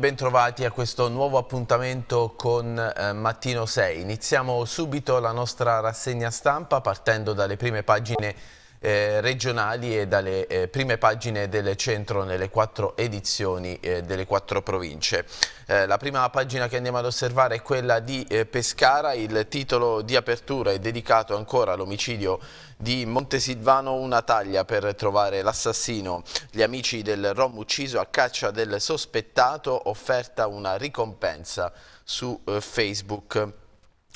bentrovati a questo nuovo appuntamento con eh, Mattino 6. Iniziamo subito la nostra rassegna stampa partendo dalle prime pagine eh, regionali e dalle eh, prime pagine del centro nelle quattro edizioni eh, delle quattro province. Eh, la prima pagina che andiamo ad osservare è quella di eh, Pescara, il titolo di apertura è dedicato ancora all'omicidio di Montesilvano, una taglia per trovare l'assassino. Gli amici del Rom ucciso a caccia del sospettato, offerta una ricompensa su eh, Facebook.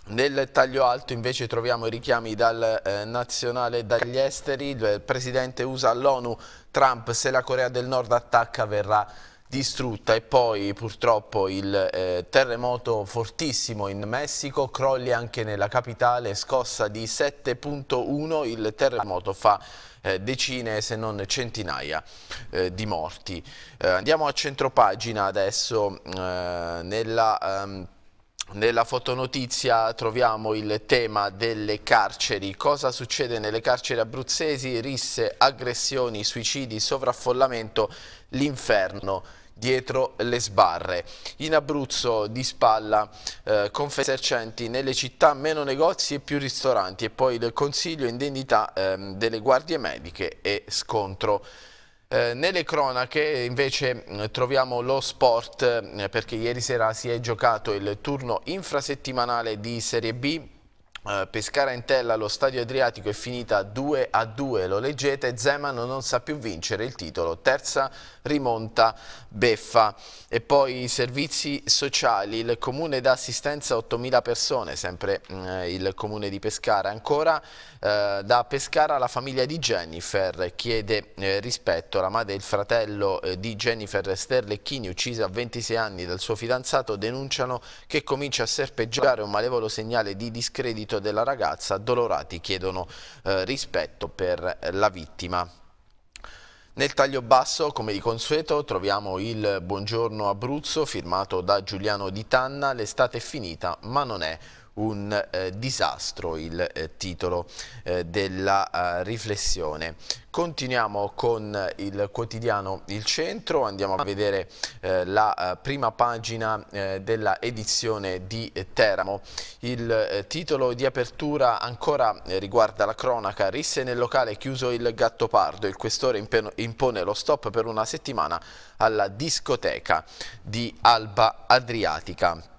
Nel taglio alto invece troviamo i richiami dal eh, nazionale dagli esteri, il presidente USA all'ONU, Trump, se la Corea del Nord attacca verrà distrutta e poi purtroppo il eh, terremoto fortissimo in Messico, crolli anche nella capitale, scossa di 7.1, il terremoto fa eh, decine se non centinaia eh, di morti. Eh, andiamo a centropagina adesso eh, nella... Ehm, nella fotonotizia troviamo il tema delle carceri. Cosa succede nelle carceri abruzzesi? Risse, aggressioni, suicidi, sovraffollamento, l'inferno dietro le sbarre. In Abruzzo di spalla eh, confesercenti nelle città meno negozi e più ristoranti e poi il consiglio indennità eh, delle guardie mediche e scontro eh, nelle cronache invece mm, troviamo lo sport eh, perché ieri sera si è giocato il turno infrasettimanale di Serie B eh, Pescara Intella allo stadio Adriatico è finita 2 a 2, lo leggete, Zeman non sa più vincere il titolo, terza rimonta beffa e poi i servizi sociali, il comune dà assistenza a 8.000 persone, sempre eh, il comune di Pescara, ancora eh, da Pescara la famiglia di Jennifer chiede eh, rispetto, la madre e il fratello eh, di Jennifer Sterlecchini uccisa a 26 anni dal suo fidanzato denunciano che comincia a serpeggiare un malevolo segnale di discredito marito della ragazza addolorati chiedono eh, rispetto per la vittima. Nel taglio basso, come di consueto, troviamo il Buongiorno Abruzzo firmato da Giuliano Di Tanna. L'estate è finita, ma non è un eh, disastro il eh, titolo eh, della eh, riflessione. Continuiamo con il quotidiano Il Centro, andiamo a vedere eh, la eh, prima pagina della edizione di Teramo. Il titolo di apertura ancora riguarda la cronaca, risse nel locale chiuso il Gattopardo, il questore impone lo stop per una settimana alla discoteca di Alba Adriatica.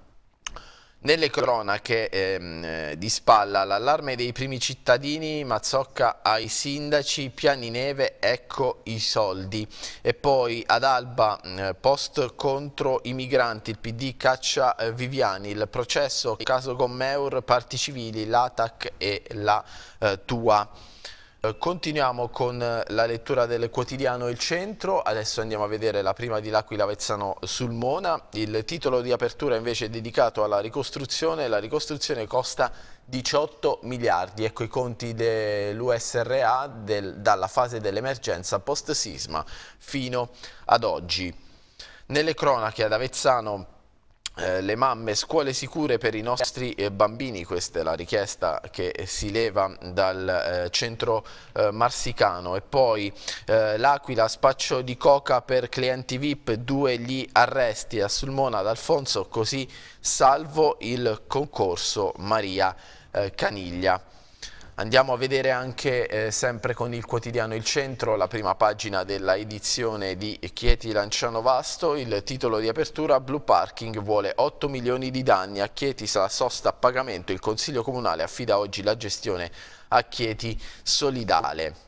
Nelle cronache ehm, eh, di spalla l'allarme dei primi cittadini, Mazzocca ai sindaci, piani neve, ecco i soldi. E poi ad Alba, eh, post contro i migranti, il PD caccia eh, Viviani, il processo, caso Gommeur, parti civili, l'ATAC e la eh, tua. Eh, continuiamo con eh, la lettura del quotidiano Il Centro, adesso andiamo a vedere la prima di L'Aquila Vezzano sul Mona, il titolo di apertura invece è dedicato alla ricostruzione, la ricostruzione costa 18 miliardi, ecco i conti dell'USRA dalla fase dell'emergenza post-sisma fino ad oggi. Nelle cronache ad Avezzano eh, le mamme, scuole sicure per i nostri eh, bambini, questa è la richiesta che eh, si leva dal eh, centro eh, marsicano e poi l'Aquila spaccio di coca per clienti VIP, due gli arresti a Sulmona ad Alfonso, così salvo il concorso Maria Caniglia. Andiamo a vedere anche eh, sempre con il quotidiano Il Centro la prima pagina della edizione di Chieti Lanciano Vasto, il titolo di apertura Blue Parking vuole 8 milioni di danni, a Chieti sarà sosta a pagamento, il Consiglio Comunale affida oggi la gestione a Chieti Solidale.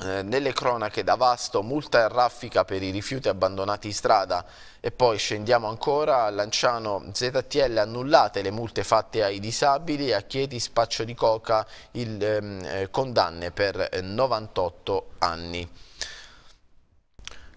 Eh, nelle cronache da Vasto, multa e raffica per i rifiuti abbandonati in strada e poi scendiamo ancora a Lanciano ZTL annullate le multe fatte ai disabili e a Chieti spaccio di coca il, ehm, eh, condanne per 98 eh, anni.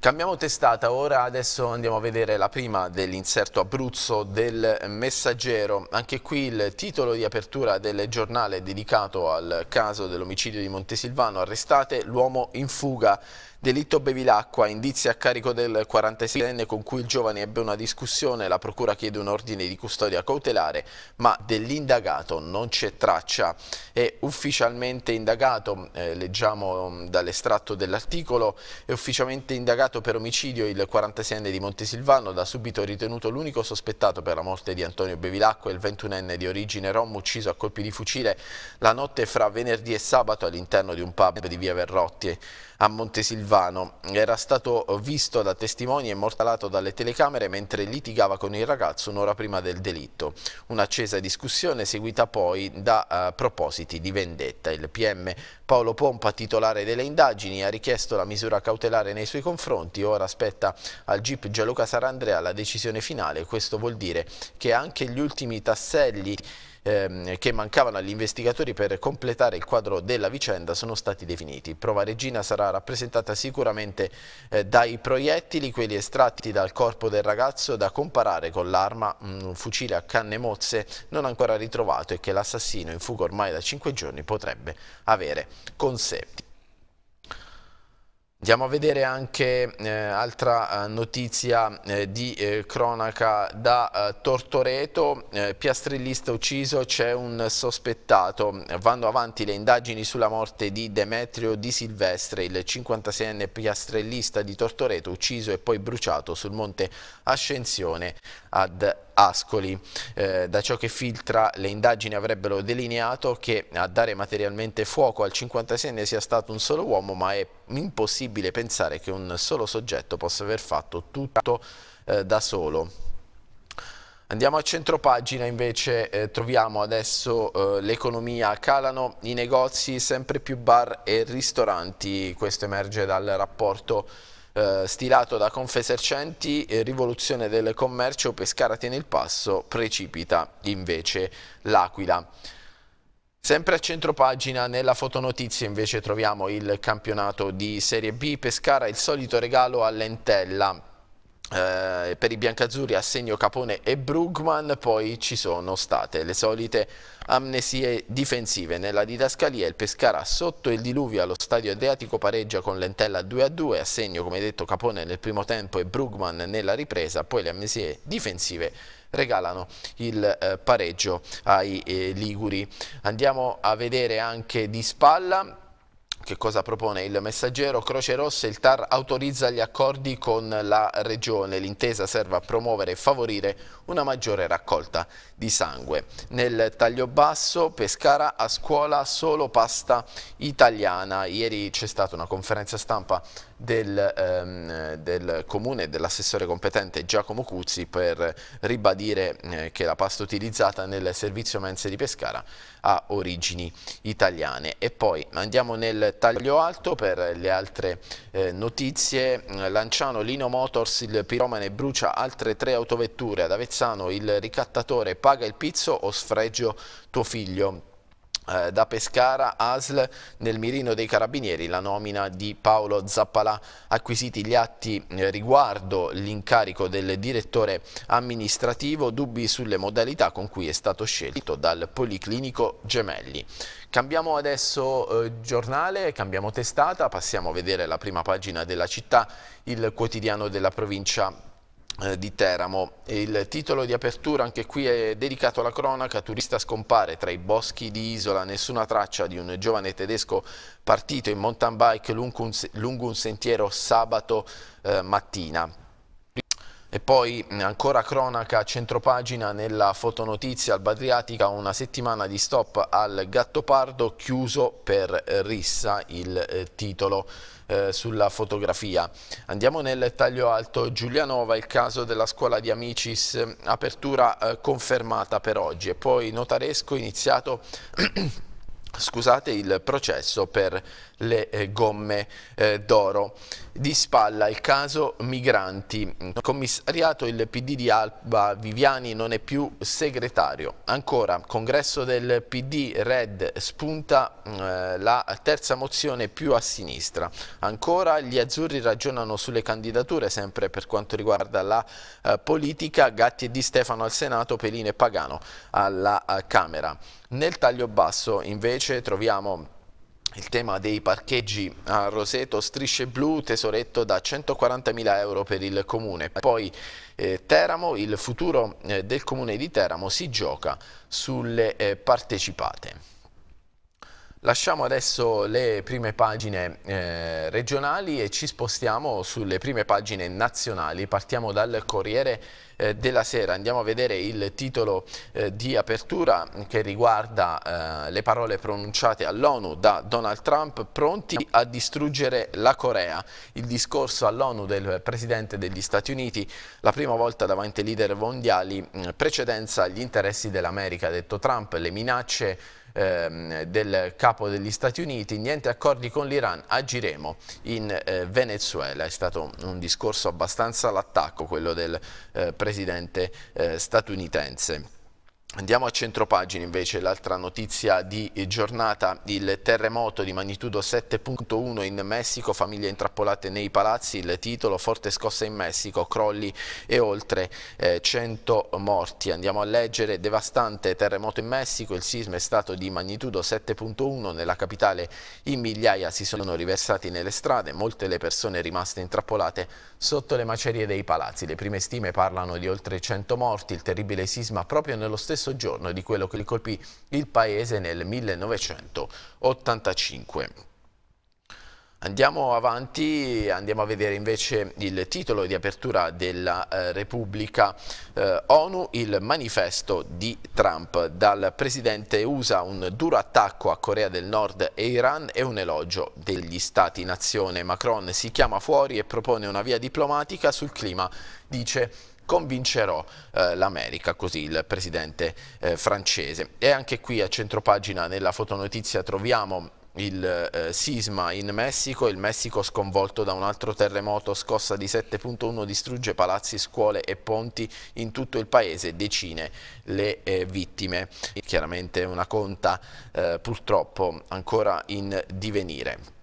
Cambiamo testata, ora adesso andiamo a vedere la prima dell'inserto Abruzzo del Messaggero. Anche qui il titolo di apertura del giornale dedicato al caso dell'omicidio di Montesilvano, arrestate l'uomo in fuga. Delitto Bevilacqua, indizi a carico del 46enne con cui il giovane ebbe una discussione, la procura chiede un ordine di custodia cautelare, ma dell'indagato non c'è traccia. È ufficialmente indagato, eh, leggiamo mm, dall'estratto dell'articolo, è ufficialmente indagato per omicidio il 46enne di Montesilvano, da subito ritenuto l'unico sospettato per la morte di Antonio Bevilacqua, il 21enne di origine rom, ucciso a colpi di fucile la notte fra venerdì e sabato all'interno di un pub di via Verrotti a Montesilvano Silvano era stato visto da testimoni e mortalato dalle telecamere mentre litigava con il ragazzo un'ora prima del delitto. Un'accesa discussione seguita poi da uh, propositi di vendetta. Il PM Paolo Pompa, titolare delle indagini, ha richiesto la misura cautelare nei suoi confronti. Ora aspetta al GIP Gianluca Sarandrea la decisione finale. Questo vuol dire che anche gli ultimi tasselli ehm, che mancavano agli investigatori per completare il quadro della vicenda sono stati definiti. Prova Regina sarà rappresentata sicuramente eh, dai proiettili, quelli estratti dal corpo del ragazzo da comparare con l'arma, mm, un fucile a canne mozze non ancora ritrovato e che l'assassino in fuga ormai da 5 giorni potrebbe avere con sé. Andiamo a vedere anche eh, altra eh, notizia eh, di eh, cronaca da eh, Tortoreto, eh, piastrellista ucciso, c'è un sospettato, vanno avanti le indagini sulla morte di Demetrio Di Silvestre, il 56enne piastrellista di Tortoreto ucciso e poi bruciato sul monte Ascensione ad Ascoli. Eh, da ciò che filtra le indagini avrebbero delineato che a dare materialmente fuoco al 56enne sia stato un solo uomo, ma è impossibile pensare che un solo soggetto possa aver fatto tutto eh, da solo. Andiamo a centro pagina invece, eh, troviamo adesso eh, l'economia, calano i negozi, sempre più bar e ristoranti, questo emerge dal rapporto eh, stilato da Confesercenti, rivoluzione del commercio, Pescara tiene il passo, precipita invece l'Aquila. Sempre a centro pagina nella fotonotizia invece troviamo il campionato di Serie B, Pescara il solito regalo all'Entella, eh, per i biancazzurri assegno Capone e Brugman, poi ci sono state le solite amnesie difensive. Nella didascalia il Pescara sotto il diluvio allo stadio Adriatico pareggia con Lentella 2-2, assegno come detto Capone nel primo tempo e Brugman nella ripresa, poi le amnesie difensive regalano il eh, pareggio ai eh, Liguri. Andiamo a vedere anche di spalla che cosa propone il messaggero? Croce Rossa, il TAR autorizza gli accordi con la Regione. L'intesa serve a promuovere e favorire una maggiore raccolta di sangue. Nel taglio basso Pescara a scuola solo pasta italiana. Ieri c'è stata una conferenza stampa del, ehm, del comune dell'assessore competente Giacomo Cuzzi per ribadire eh, che la pasta utilizzata nel servizio mense di Pescara ha origini italiane. E poi andiamo nel taglio alto per le altre eh, notizie. Lanciano Lino Motors, il piromane brucia altre tre autovetture. Ad Avezzano il ricattatore parla paga il pizzo o sfregio tuo figlio eh, da Pescara, ASL nel mirino dei carabinieri, la nomina di Paolo Zappalà, acquisiti gli atti eh, riguardo l'incarico del direttore amministrativo, dubbi sulle modalità con cui è stato scelto dal Policlinico Gemelli. Cambiamo adesso eh, giornale, cambiamo testata, passiamo a vedere la prima pagina della città, il quotidiano della provincia eh, di Teramo. Il titolo di apertura anche qui è dedicato alla cronaca, turista scompare tra i boschi di isola, nessuna traccia di un giovane tedesco partito in mountain bike lungo un, sentiero sabato eh, mattina. E poi ancora cronaca centropagina nella fotonotizia al Badriatica, una settimana di stop al Gattopardo chiuso per rissa il eh, titolo eh, sulla fotografia. Andiamo nel taglio alto Giulianova, il caso della scuola di Amicis, apertura eh, confermata per oggi e poi notaresco iniziato scusate, il processo per le eh, gomme eh, d'oro. Di spalla il caso migranti. Commissariato il PD di Alba Viviani non è più segretario. Ancora, congresso del PD Red spunta mm, eh, la terza mozione più a sinistra. Ancora, gli azzurri ragionano sulle candidature sempre per quanto riguarda la eh, politica. Gatti e Di Stefano al Senato, Pelino e Pagano alla eh, Camera. Nel taglio basso invece troviamo il tema dei parcheggi a Roseto, strisce blu, tesoretto da 140.000 euro per il comune. Poi eh, Teramo, il futuro eh, del comune di Teramo si gioca sulle eh, partecipate. Lasciamo adesso le prime pagine eh, regionali e ci spostiamo sulle prime pagine nazionali. Partiamo dal Corriere eh, della Sera. Andiamo a vedere il titolo eh, di apertura che riguarda eh, le parole pronunciate all'ONU da Donald Trump pronti a distruggere la Corea. Il discorso all'ONU del Presidente degli Stati Uniti, la prima volta davanti ai leader mondiali, mm, precedenza agli interessi dell'America. Ha detto Trump, le minacce ehm, del capo degli Stati Uniti, niente accordi con l'Iran, agiremo in eh, Venezuela. È stato un discorso abbastanza all'attacco quello del eh, presidente eh, statunitense. Andiamo a centropagina invece, l'altra notizia di giornata, il terremoto di magnitudo 7.1 in Messico, famiglie intrappolate nei palazzi, il titolo forte scossa in Messico, crolli e oltre eh, 100 morti. Andiamo a leggere, devastante terremoto in Messico, il sisma è stato di magnitudo 7.1 nella capitale, in migliaia si sono riversati nelle strade, molte le persone rimaste intrappolate sotto le macerie dei palazzi. Le prime stime parlano di oltre 100 morti, il terribile sisma proprio nello stesso stesso giorno di quello che colpì il paese nel 1985. Andiamo avanti, andiamo a vedere invece il titolo di apertura della eh, Repubblica eh, ONU, il manifesto di Trump. Dal presidente USA un duro attacco a Corea del Nord e Iran e un elogio degli stati nazione Macron si chiama fuori e propone una via diplomatica sul clima, dice convincerò eh, l'America, così il presidente eh, francese. E anche qui a centropagina nella fotonotizia troviamo il eh, sisma in Messico, il Messico sconvolto da un altro terremoto, scossa di 7.1 distrugge palazzi, scuole e ponti in tutto il paese, decine le eh, vittime. Chiaramente una conta eh, purtroppo ancora in divenire.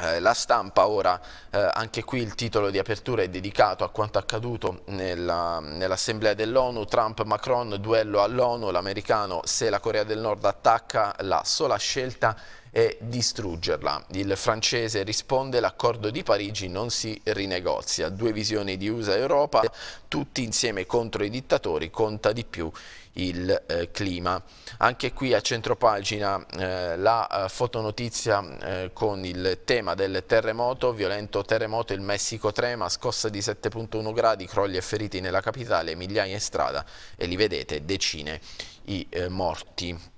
Eh, la stampa ora, eh, anche qui il titolo di apertura è dedicato a quanto accaduto nell'assemblea nell dell'ONU, Trump Macron duello all'ONU, l'americano se la Corea del Nord attacca la sola scelta è distruggerla. Il francese risponde l'accordo di Parigi non si rinegozia, due visioni di USA e Europa, tutti insieme contro i dittatori, conta di più il eh, clima. Anche qui a centro pagina eh, la eh, fotonotizia eh, con il tema del terremoto, violento terremoto, il Messico trema, scossa di 7.1 gradi, crolli e feriti nella capitale, migliaia in strada e li vedete decine i eh, morti.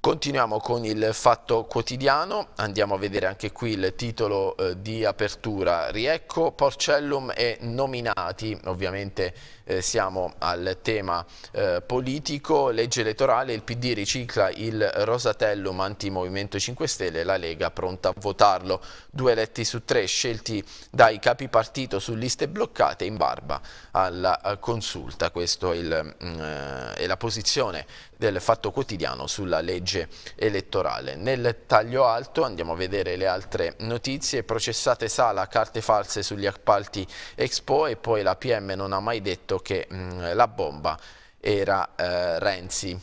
Continuiamo con il fatto quotidiano, andiamo a vedere anche qui il titolo eh, di apertura, Riecco, Porcellum e nominati, ovviamente eh, siamo al tema eh, politico, legge elettorale, il PD ricicla il Rosatellum anti-Movimento 5 Stelle, la Lega pronta a votarlo. Due eletti su tre scelti dai capi partito su liste bloccate in barba alla eh, consulta. Questa è, mm, eh, è la posizione del Fatto Quotidiano sulla legge elettorale. Nel taglio alto andiamo a vedere le altre notizie, processate Sala, carte false sugli appalti Expo e poi la PM non ha mai detto che mh, mm, la bomba era eh, Renzi,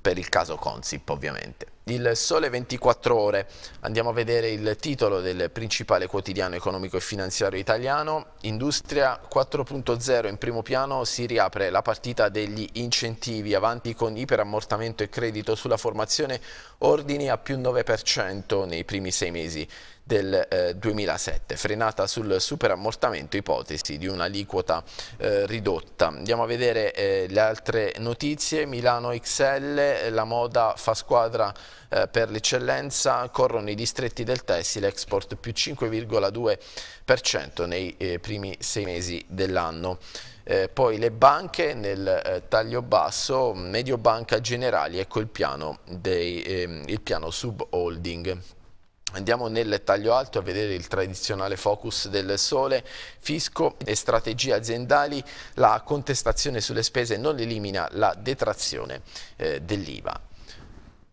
per il caso Consip ovviamente. Il Sole 24 Ore, andiamo a vedere il titolo del principale quotidiano economico e finanziario italiano, Industria 4.0 in primo piano si riapre la partita degli incentivi, avanti con iperammortamento e credito sulla formazione, ordini a più 9% nei primi sei mesi del eh, 2007, frenata sul superammortamento ipotesi di un'aliquota eh, ridotta. Andiamo a vedere eh, le altre notizie, Milano XL, eh, la moda fa squadra eh, per l'eccellenza, corrono i distretti del tessile, export più 5,2% nei eh, primi sei mesi dell'anno. Eh, poi le banche nel eh, taglio basso, Mediobanca Generali, ecco il piano, dei, eh, il piano sub holding. Andiamo nel taglio alto a vedere il tradizionale focus del sole, fisco e strategie aziendali, la contestazione sulle spese non elimina la detrazione eh, dell'IVA.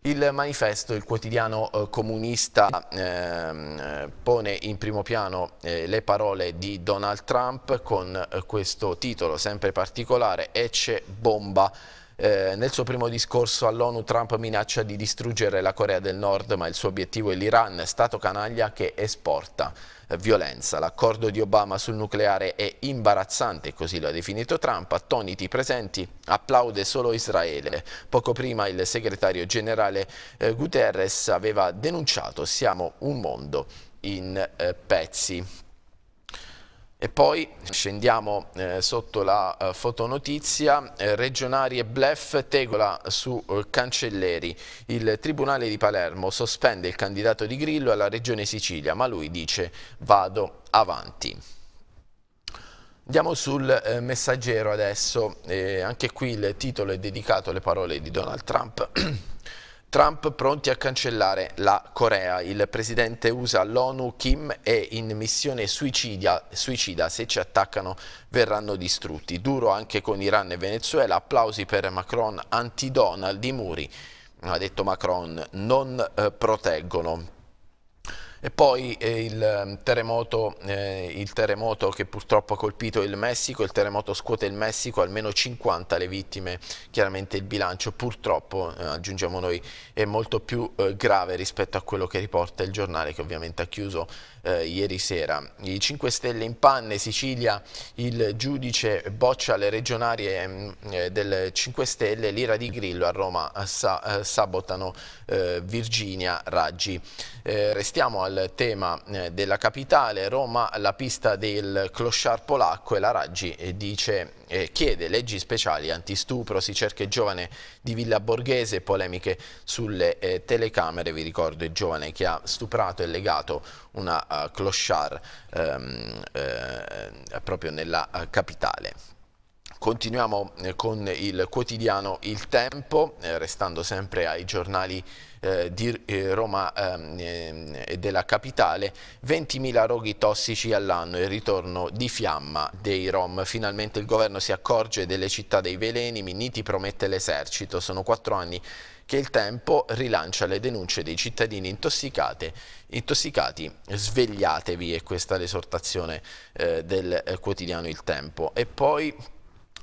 Il manifesto, il quotidiano eh, comunista, eh, pone in primo piano eh, le parole di Donald Trump con eh, questo titolo sempre particolare, Ecce bomba eh, nel suo primo discorso all'ONU Trump minaccia di distruggere la Corea del Nord, ma il suo obiettivo è l'Iran, stato canaglia che esporta violenza. L'accordo di Obama sul nucleare è imbarazzante, così lo ha definito Trump. Attoniti presenti, applaude solo Israele. Poco prima il segretario generale eh, Guterres aveva denunciato siamo un mondo in eh, pezzi. E poi scendiamo eh, sotto la eh, fotonotizia, eh, regionali e blef, tegola su eh, Cancelleri. Il Tribunale di Palermo sospende il candidato di Grillo alla Regione Sicilia, ma lui dice vado avanti. Andiamo sul eh, messaggero adesso, eh, anche qui il titolo è dedicato alle parole di Donald Trump. Trump pronti a cancellare la Corea. Il presidente USA l'ONU Kim è in missione suicida, suicida, se ci attaccano verranno distrutti. Duro anche con Iran e Venezuela, applausi per Macron anti-Donald, i muri, ha detto Macron, non eh, proteggono. E poi eh, il, ehm, terremoto, eh, il, terremoto, che purtroppo ha colpito il Messico, il terremoto scuote il Messico, almeno 50 le vittime, chiaramente il bilancio purtroppo, eh, aggiungiamo noi, è molto più eh, grave rispetto a quello che riporta il giornale che ovviamente ha chiuso eh, ieri sera. I 5 Stelle in panne, Sicilia, il giudice boccia le regionarie ehm, eh, del 5 Stelle, l'ira di Grillo a Roma eh, sa, eh, sabotano eh, Virginia Raggi. restiamo al tema della capitale, Roma la pista del clochard polacco e la Raggi dice, chiede leggi speciali antistupro, si cerca il giovane di Villa Borghese, polemiche sulle telecamere, vi ricordo il giovane che ha stuprato e legato una uh, clochard um, uh, proprio nella uh, capitale. Continuiamo con il quotidiano Il Tempo, restando sempre ai giornali di Roma ehm, ehm, e della capitale, 20.000 roghi tossici all'anno, il ritorno di fiamma dei Rom. Finalmente il governo si accorge delle città dei veleni, Minniti promette l'esercito, sono quattro anni che il tempo rilancia le denunce dei cittadini intossicati, svegliatevi, è questa l'esortazione eh, del eh, quotidiano Il Tempo. E poi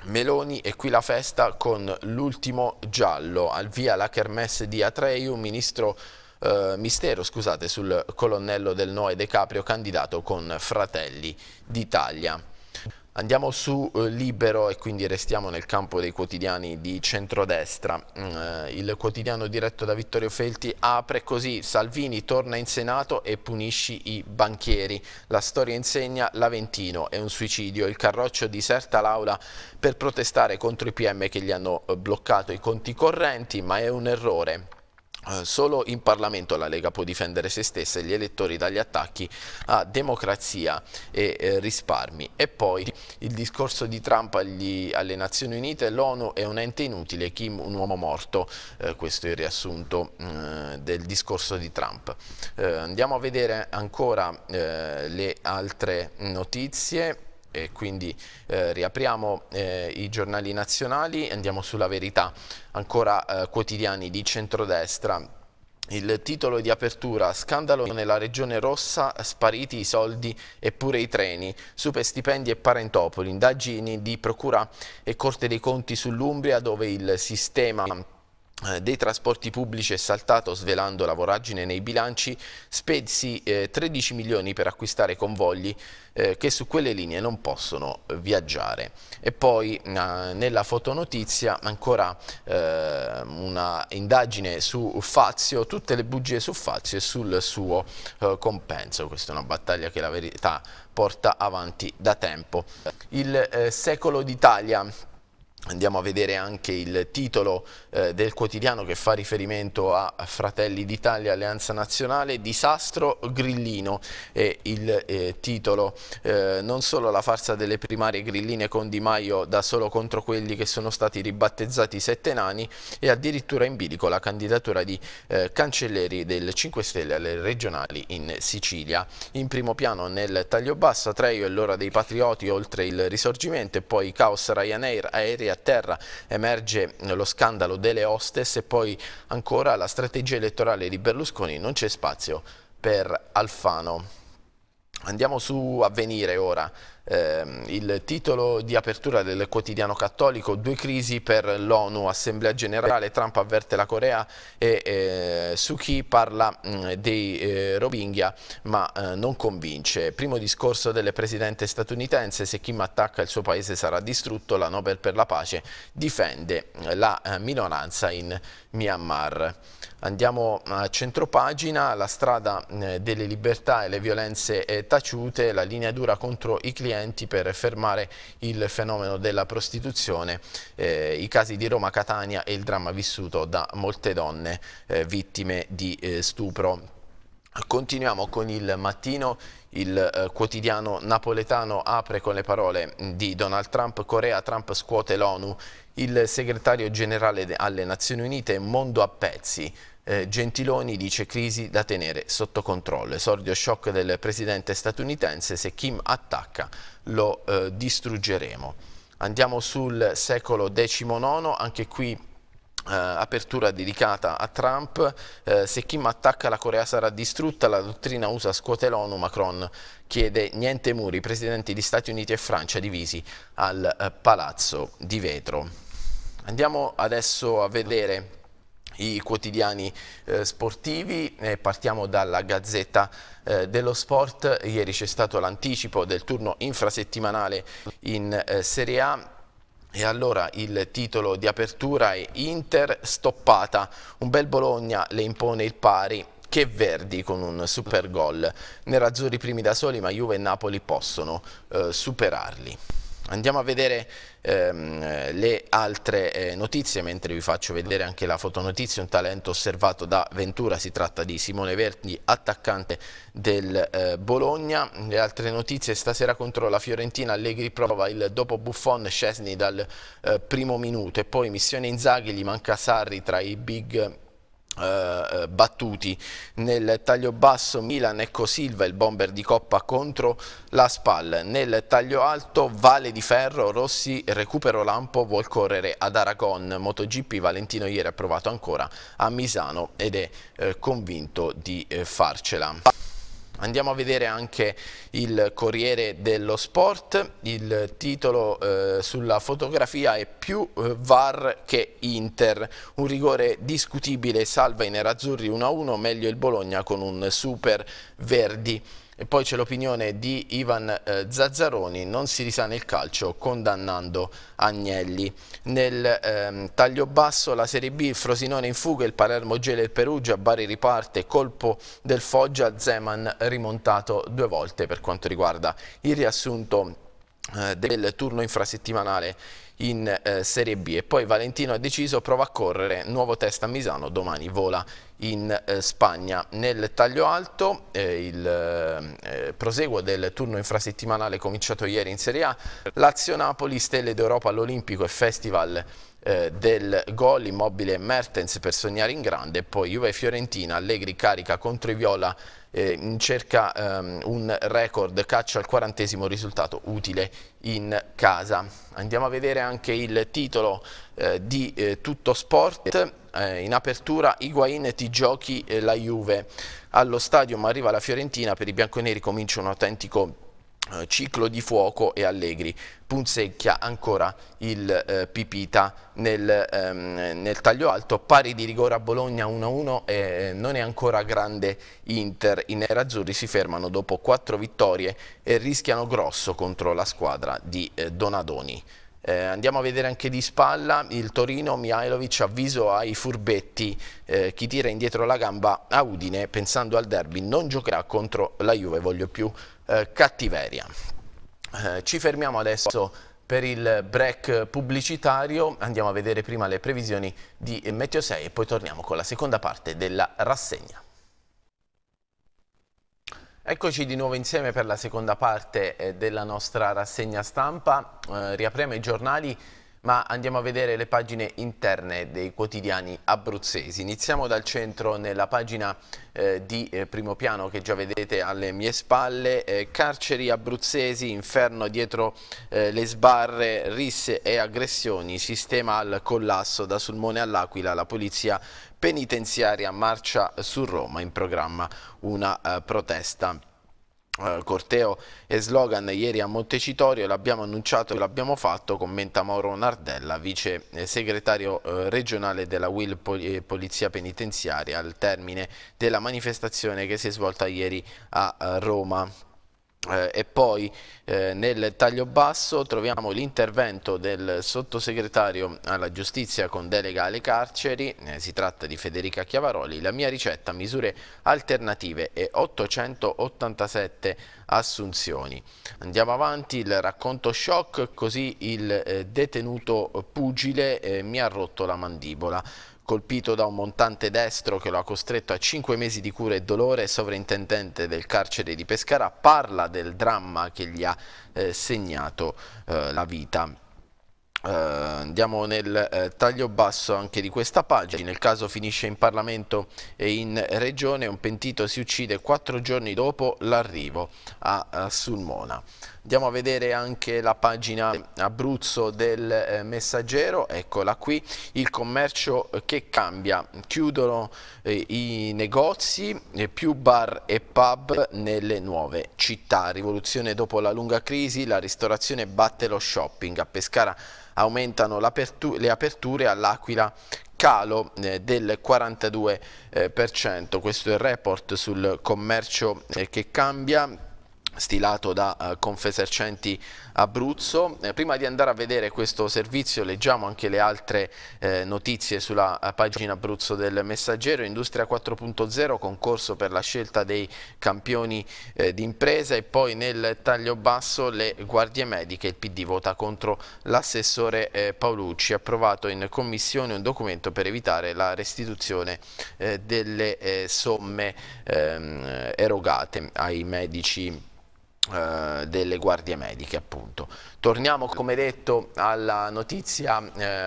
Meloni e qui la festa con l'ultimo giallo, al via la kermesse di Atreiu, ministro eh, mistero scusate, sul colonnello del Noe De Caprio candidato con Fratelli d'Italia. Andiamo su eh, Libero e quindi restiamo nel campo dei quotidiani di centrodestra. Mm, eh, il quotidiano diretto da Vittorio Felti apre così, Salvini torna in Senato e punisci i banchieri. La storia insegna l'Aventino, è un suicidio, il carroccio diserta l'aula per protestare contro i PM che gli hanno eh, bloccato i conti correnti, ma è un errore eh, solo in Parlamento la Lega può difendere se stessa e gli elettori dagli attacchi a democrazia e eh, risparmi. E poi il discorso di Trump agli, alle Nazioni Unite, l'ONU è un ente inutile, Kim un uomo morto, eh, questo è il riassunto eh, del discorso di Trump. Eh, andiamo a vedere ancora le altre notizie. E quindi eh, riapriamo eh, i giornali nazionali e andiamo sulla verità, ancora eh, quotidiani di centrodestra. Il titolo di apertura, scandalo nella regione rossa, spariti i soldi e pure i treni, superstipendi e parentopoli, indagini di procura e corte dei conti sull'Umbria dove il sistema eh, dei trasporti pubblici è saltato svelando la voragine nei bilanci, spesi eh, 13 milioni per acquistare convogli eh, che su quelle linee non possono viaggiare. E poi eh, nella fotonotizia ancora eh, una indagine su Fazio, tutte le bugie su Fazio e sul suo eh, compenso. Questa è una battaglia che la verità porta avanti da tempo. Il secolo d'Italia Andiamo a vedere anche il titolo eh, del quotidiano che fa riferimento a Fratelli d'Italia, Alleanza Nazionale, disastro grillino è il eh, titolo. Eh, non solo la farsa delle primarie grilline con Di Maio da solo contro quelli che sono stati ribattezzati sette nani e addirittura in bilico la candidatura di eh, cancelleri del 5 Stelle alle regionali in Sicilia. In primo piano nel taglio basso, Treio e l'ora dei patrioti oltre il risorgimento e poi caos Ryanair, aerea a terra emerge lo scandalo delle hostess e poi ancora la strategia elettorale di Berlusconi non c'è spazio per Alfano. Andiamo su Avvenire ora eh, il titolo di apertura del quotidiano cattolico, due crisi per l'ONU, assemblea generale, Trump avverte la Corea e eh, Suki parla mh, mm, dei eh, Rohingya ma eh, non convince. Primo discorso del presidente statunitense, se Kim attacca il suo paese sarà distrutto, la Nobel per la pace difende eh, la eh, minoranza in Myanmar. Andiamo a centropagina, la strada eh, delle libertà e le violenze taciute, la linea dura contro i clienti clienti per fermare il fenomeno della prostituzione, eh, i casi di Roma, Catania e il dramma vissuto da molte donne eh, vittime di eh, stupro. Continuiamo con il mattino, il eh, quotidiano napoletano apre con le parole mm, di Donald Trump, Corea Trump scuote l'ONU, il segretario generale alle Nazioni Unite, mondo a pezzi eh, Gentiloni dice crisi da tenere sotto controllo. Esordio shock del presidente statunitense, se Kim attacca lo eh, distruggeremo. Andiamo sul secolo XIX, anche qui Uh, apertura dedicata a Trump, uh, se Kim attacca la Corea sarà distrutta, la dottrina USA scuote l'ONU, Macron chiede niente muri, presidenti di Stati Uniti e Francia divisi al uh, Palazzo di Vetro. Andiamo adesso a vedere i quotidiani eh, sportivi. Eh, partiamo dalla Gazzetta eh, dello Sport. Ieri c'è stato l'anticipo del turno infrasettimanale in eh, Serie A. E allora il titolo di apertura è Inter stoppata. Un bel Bologna le impone il pari che Verdi con un super gol. Nerazzurri primi da soli, ma Juve e Napoli possono eh, superarli. Andiamo a vedere ehm, le altre eh, notizie, mentre vi faccio vedere anche la fotonotizia, un talento osservato da Ventura, si tratta di Simone Verdi, attaccante del eh, Bologna. Le altre notizie, stasera contro la Fiorentina, Allegri prova il dopo Buffon, Scesni dal eh, primo minuto e poi missione Inzaghi, gli manca Sarri tra i big eh, eh, battuti nel taglio basso Milan Ecco Silva il bomber di Coppa contro la Spal nel taglio alto Vale di Ferro Rossi recupero Lampo vuol correre ad Aragon MotoGP Valentino ieri ha provato ancora a Misano ed è eh, convinto di eh, farcela Andiamo a vedere anche il Corriere dello Sport, il titolo eh, sulla fotografia è più eh, VAR che Inter, un rigore discutibile salva i nerazzurri 1-1, meglio il Bologna con un super Verdi. E poi c'è l'opinione di Ivan eh, Zazzaroni, non si risana il calcio condannando Agnelli. Nel ehm, taglio basso la Serie B, Frosinone in fuga, il Palermo gela il Perugia, Bari riparte, colpo del Foggia, Zeman rimontato due volte per quanto riguarda il riassunto eh, del turno infrasettimanale in eh, Serie B e poi Valentino ha deciso prova a correre, nuovo test a Misano, domani vola in eh, Spagna. Nel taglio alto eh, il eh, eh proseguo del turno infrasettimanale cominciato ieri in Serie A, Lazio-Napoli, Stelle d'Europa all'Olimpico e Festival eh, del gol, Immobile Mertens per sognare in grande, poi Juve-Fiorentina, Allegri carica contro i Viola eh, in cerca ehm, un record, caccia al quarantesimo risultato utile in casa. Andiamo a vedere anche il titolo eh, di eh, Tutto Sport, eh, in apertura Higuain ti giochi eh, la Juve, allo stadio arriva la Fiorentina, per i bianconeri comincia un autentico eh, ciclo di fuoco e Allegri punzecchia ancora il eh, Pipita nel, ehm, nel, taglio alto, pari di rigore a Bologna 1-1 eh, non è ancora grande Inter, i nerazzurri si fermano dopo quattro vittorie e rischiano grosso contro la squadra di eh, Donadoni. Eh, andiamo a vedere anche di spalla il Torino, Mihailovic avviso ai furbetti, eh, chi tira indietro la gamba a Udine pensando al derby non giocherà contro la Juve, voglio più eh, cattiveria. Eh, ci fermiamo adesso per il break pubblicitario, andiamo a vedere prima le previsioni di Meteo 6 e poi torniamo con la seconda parte della rassegna. Eccoci di nuovo insieme per la seconda parte eh, della nostra rassegna stampa. Eh, riapriamo i giornali ma andiamo a vedere le pagine interne dei quotidiani abruzzesi. Iniziamo dal centro nella pagina eh, di eh, primo piano che già vedete alle mie spalle, eh, carceri abruzzesi, inferno dietro eh, le sbarre, risse e aggressioni, sistema al collasso da Sulmone all'Aquila, la polizia penitenziaria marcia su Roma in programma una eh, protesta eh, corteo e slogan ieri a Montecitorio, l'abbiamo annunciato e l'abbiamo fatto, commenta Mauro Nardella, vice eh, segretario eh, regionale della Will Polizia Penitenziaria al termine della manifestazione che si è svolta ieri a Roma. Eh, e poi eh, nel taglio basso troviamo l'intervento del sottosegretario alla giustizia con delega alle carceri, eh, si tratta di Federica Chiavaroli, la mia ricetta misure alternative e 887 assunzioni. Andiamo avanti, il racconto shock, così il eh, detenuto pugile eh, mi ha rotto la mandibola colpito da un montante destro che lo ha costretto a 5 mesi di cura e dolore, sovrintendente del carcere di Pescara, parla del dramma che gli ha eh, segnato eh, la vita. Uh, andiamo nel uh, taglio basso anche di questa pagina, nel caso finisce in Parlamento e in Regione, un pentito si uccide quattro giorni dopo l'arrivo a uh, Sulmona. Andiamo a vedere anche la pagina Abruzzo del eh, Messaggero, eccola qui, il commercio eh, che cambia, chiudono eh, i negozi, eh, più bar e pub nelle nuove città, rivoluzione dopo la lunga crisi, la ristorazione batte lo shopping, a Pescara aumentano apertu le aperture all'Aquila calo eh, del 42%, eh, questo è il report sul commercio eh, che cambia stilato da eh, Confesercenti Abruzzo. Eh, prima di andare a vedere questo servizio leggiamo anche le altre eh, notizie sulla pagina Abruzzo del Messaggero, Industria 4.0, concorso per la scelta dei campioni d'impresa e poi nel taglio basso le guardie mediche, il PD vota contro l'assessore Paolucci, approvato in commissione un documento per evitare la restituzione delle somme ehm, erogate ai medici eh, delle guardie mediche appunto. Torniamo come detto alla notizia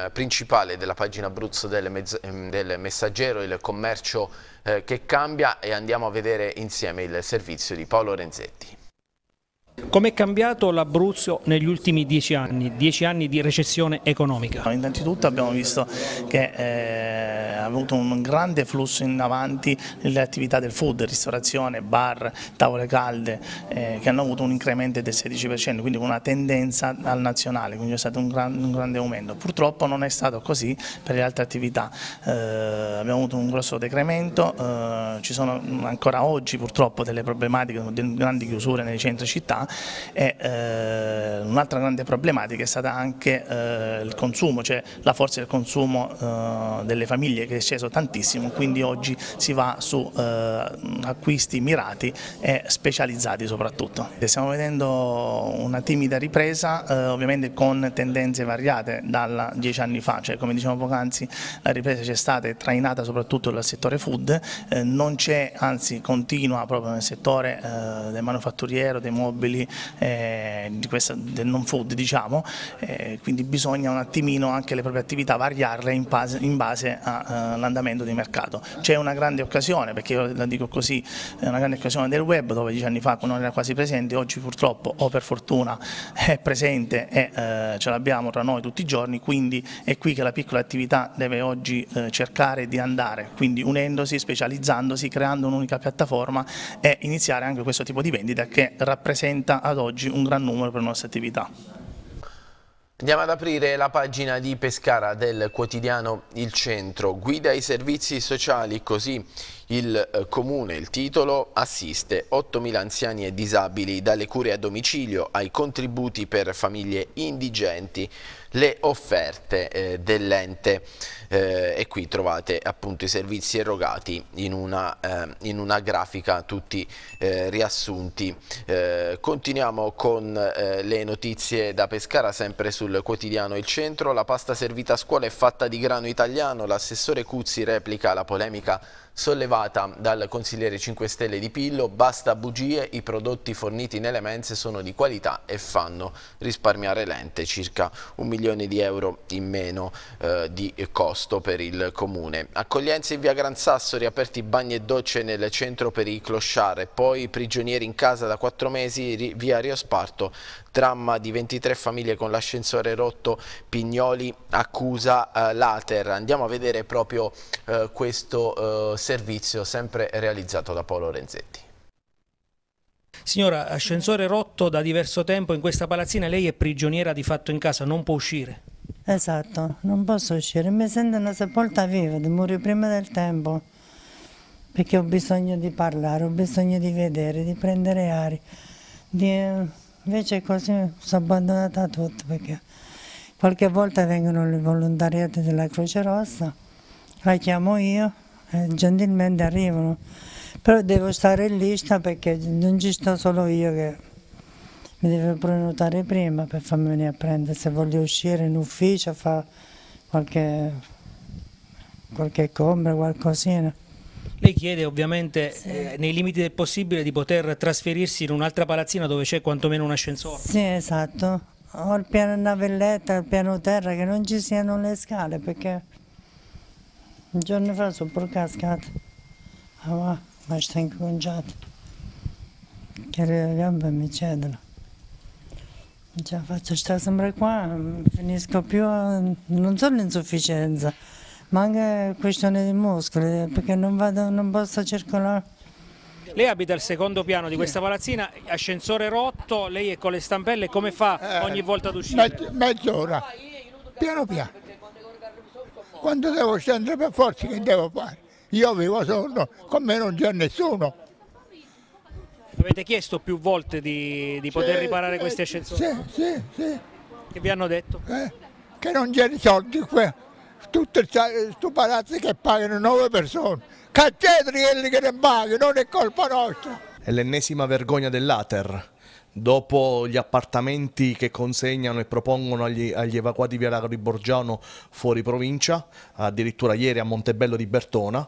eh, principale della pagina Abruzzo del, ehm, del Messaggero, il commercio eh, che cambia e andiamo a vedere insieme il servizio di Paolo Renzetti. Com'è cambiato l'Abruzzo negli ultimi dieci anni, dieci anni di recessione economica? Innanzitutto abbiamo visto che eh, ha avuto un grande flusso in avanti nelle attività del food, ristorazione, bar, tavole calde, eh, che hanno avuto un incremento del 16%, quindi una tendenza al nazionale, quindi è stato un, gran, un grande aumento. Purtroppo non è stato così per le altre attività, eh, abbiamo avuto un grosso decremento, eh, ci sono ancora oggi purtroppo delle problematiche, delle grandi chiusure nei centri città, e eh, un'altra grande problematica è stata anche eh, il consumo, cioè la forza del consumo eh, delle famiglie che è sceso tantissimo, quindi oggi si va su eh, acquisti mirati e specializzati soprattutto. Stiamo vedendo una timida ripresa eh, ovviamente con tendenze variate da dieci anni fa, cioè come dicevamo poc'anzi la ripresa c'è stata e trainata soprattutto dal settore food, eh, non c'è anzi continua proprio nel settore del manufatturiero, dei mobili quelli eh, questa, del non food diciamo, eh, quindi bisogna un attimino anche le proprie attività variarle in base, in base all'andamento eh, di mercato. C'è una grande occasione, perché io la dico così, è una grande occasione del web dove dieci anni fa non era quasi presente, oggi purtroppo o per fortuna è presente e eh, ce l'abbiamo tra noi tutti i giorni, quindi è qui che la piccola attività deve oggi eh, cercare di andare, quindi unendosi, specializzandosi, creando un'unica piattaforma e iniziare anche questo tipo di vendita che rappresenta rappresenta ad oggi un gran numero per le nostre attività. Andiamo ad aprire la pagina di Pescara del quotidiano Il Centro. Guida i servizi sociali, così il eh, comune, il titolo, assiste 8.000 anziani e disabili dalle cure a domicilio ai contributi per famiglie indigenti le offerte eh, dell'ente eh, e qui trovate appunto i servizi erogati in una, eh, in una grafica tutti eh, riassunti. Eh, continuiamo con le notizie da Pescara sempre sul quotidiano Il Centro, la pasta servita a scuola è fatta di grano italiano, l'assessore Cuzzi replica la polemica sollevata sollevata dal consigliere 5 Stelle di Pillo, basta bugie, i prodotti forniti nelle mense sono di qualità e fanno risparmiare l'ente circa un milione di euro in meno eh, di costo per il comune. Accoglienza in via Gran Sasso, riaperti bagni e docce nel centro per i closciare, poi prigionieri in casa da quattro mesi, via Riosparto dramma di 23 famiglie con l'ascensore rotto, Pignoli accusa eh, l'Ater. Andiamo a vedere proprio eh, questo eh, servizio sempre realizzato da Paolo Renzetti. Signora, ascensore rotto da diverso tempo in questa palazzina, lei è prigioniera di fatto in casa, non può uscire. Esatto, non posso uscire, mi sento una sepolta viva, muoio prima del tempo, perché ho bisogno di parlare, ho bisogno di vedere, di prendere aria, di Invece così sono abbandonata a tutto perché qualche volta vengono le volontariate della Croce Rossa, la chiamo io e gentilmente arrivano. Però devo stare in lista perché non ci sto solo io che mi devo prenotare prima per farmi venire a prendere se voglio uscire in ufficio a fare qualche, qualche compra, qualcosina. Lei chiede ovviamente sì. eh, nei limiti del possibile di poter trasferirsi in un'altra palazzina dove c'è quantomeno un ascensore. Sì, esatto. Ho il piano navelletta, il piano terra, che non ci siano le scale perché un giorno fa sono pure cascata. Ah, ma, ma sta incominciata. Che le gambe mi cedono. Non faccio, stare sempre qua, finisco più, a... non sono insufficienza ma anche questione di muscoli, perché non, vado, non posso circolare. Lei abita al secondo piano di questa palazzina, ascensore rotto, lei è con le stampelle, come fa eh, ogni volta ad uscire? mezz'ora, piano piano. Quando devo scendere per forza che devo fare? Io vivo solo, con me non c'è nessuno. Avete chiesto più volte di, di poter sì, riparare questi ascensori? Sì, sì, sì. Che vi hanno detto? Eh, che non c'è soldi qua tutto questi palazzo che pagano nove persone, cacciateli quelli che ne pagano, non è colpa nostra. È l'ennesima vergogna dell'Ater. Dopo gli appartamenti che consegnano e propongono agli, agli evacuati via Lago di Borgiano fuori provincia, addirittura ieri a Montebello di Bertona,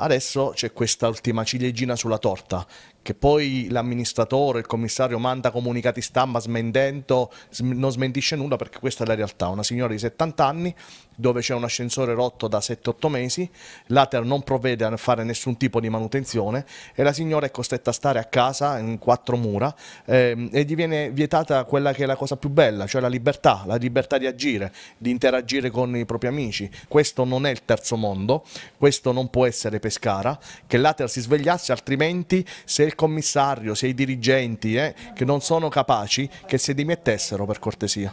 adesso c'è questa ultima ciliegina sulla torta che poi l'amministratore, il commissario manda comunicati stampa smentendo, non smentisce nulla perché questa è la realtà. Una signora di 70 anni dove c'è un ascensore rotto da 7-8 mesi, l'ATER non provvede a fare nessun tipo di manutenzione e la signora è costretta a stare a casa in quattro mura ehm, e gli viene vietata quella che è la cosa più bella, cioè la libertà, la libertà di agire, di interagire con i propri amici. Questo non è il terzo mondo, questo non può essere Pescara, che l'ATER si svegliasse altrimenti se il commissario, sia i dirigenti eh, che non sono capaci, che si dimettessero per cortesia.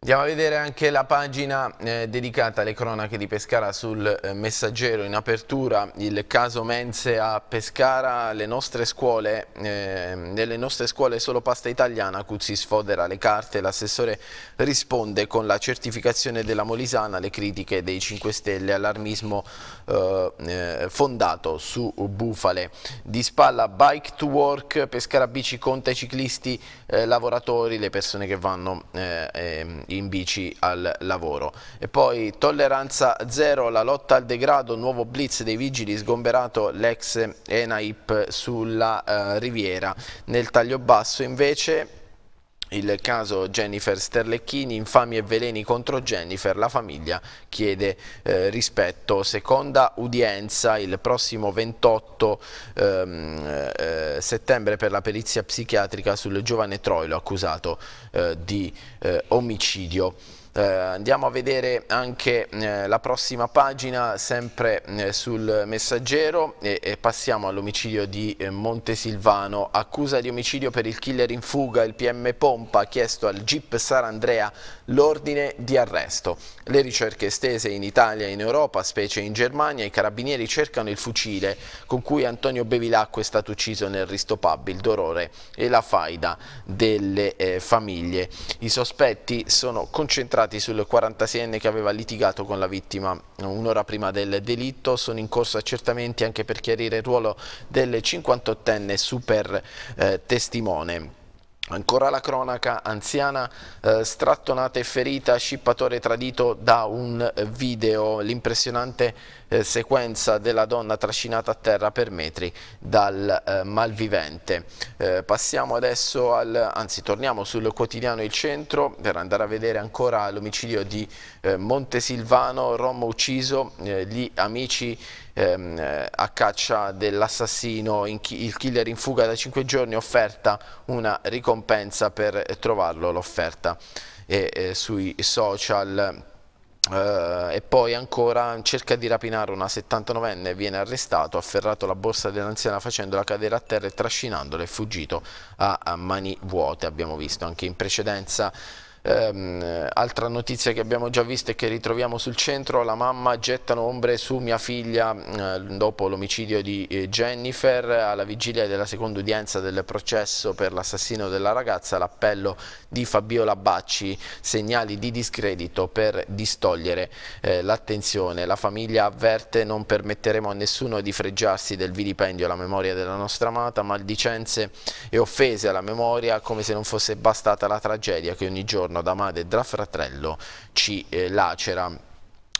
Andiamo a vedere anche la pagina eh, dedicata alle cronache di Pescara sul eh, messaggero. In apertura il caso Mense a Pescara, le nostre scuole, eh, nelle nostre scuole solo pasta italiana, Cuzzi sfodera le carte, l'assessore risponde con la certificazione della Molisana alle critiche dei 5 Stelle, allarmismo eh, eh, fondato su bufale. Di spalla bike to work, Pescara Bici conta i ciclisti, eh, lavoratori, le persone che vanno eh, ehm, in bici al lavoro. E poi tolleranza zero, la lotta al degrado, nuovo blitz dei vigili, sgomberato l'ex ENAIP sulla eh, riviera. Nel taglio basso invece il caso Jennifer Sterlecchini, infami e veleni contro Jennifer, la famiglia chiede eh, rispetto. Seconda udienza il prossimo 28 ehm, eh, settembre per la perizia psichiatrica sul giovane Troilo accusato eh, di eh, omicidio. Eh, andiamo a vedere anche eh, la prossima pagina, sempre eh, sul messaggero e, e passiamo all'omicidio di eh, Montesilvano. Accusa di omicidio per il killer in fuga, il PM Pompa ha chiesto al GIP Andrea l'ordine di arresto. Le ricerche estese in Italia e in Europa, specie in Germania, i carabinieri cercano il fucile con cui Antonio Bevilacqua è stato ucciso nel Ristopab, il Dorore e la faida delle eh, famiglie. I sospetti sono concentrati sul 46enne che aveva litigato con la vittima un'ora prima del delitto, sono in corso accertamenti anche per chiarire il ruolo del 58enne super eh, testimone. Ancora la cronaca, anziana eh, strattonata e ferita, scippatore tradito da un video, l'impressionante eh, sequenza della donna trascinata a terra per metri dal eh, malvivente. Eh, passiamo adesso al, anzi torniamo sul quotidiano Il Centro per andare a vedere ancora l'omicidio di eh, Montesilvano, Romo ucciso, eh, gli amici ehm, eh, a caccia dell'assassino, il killer in fuga da 5 giorni, offerta una ricompensa per trovarlo, l'offerta sui social Uh, e poi ancora cerca di rapinare una 79enne e viene arrestato, ha afferrato la borsa dell'anziana facendola cadere a terra e trascinandola è fuggito a, a mani vuote, abbiamo visto anche in precedenza Ehm, altra notizia che abbiamo già visto e che ritroviamo sul centro, la mamma gettano ombre su mia figlia eh, dopo l'omicidio di eh, Jennifer, alla vigilia della seconda udienza del processo per l'assassino della ragazza, l'appello di Fabiola Bacci, segnali di discredito per distogliere eh, l'attenzione. La famiglia avverte non permetteremo a nessuno di freggiarsi del vilipendio alla memoria della nostra amata, maldicenze e offese alla memoria come se non fosse bastata la tragedia che ogni giorno intorno ad Amade Drafratrello ci eh, lacera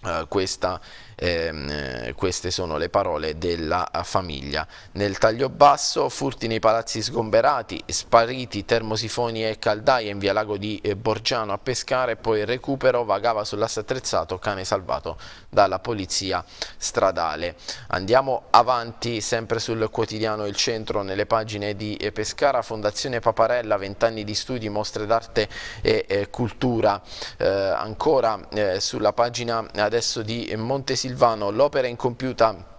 eh, questa Ehm, eh, queste sono le parole della famiglia. Nel taglio basso, furti nei palazzi sgomberati, spariti termosifoni e caldaie in via Lago di eh, Borgiano a pescare, poi recupero, vagava sull'asse attrezzato, cane salvato dalla polizia stradale. Andiamo avanti sempre sul quotidiano Il Centro, nelle pagine di eh, Pescara, Fondazione Paparella, 20 anni di studi, mostre d'arte e eh, cultura. Eh, ancora eh, sulla pagina adesso di Montesino, Silvano l'opera incompiuta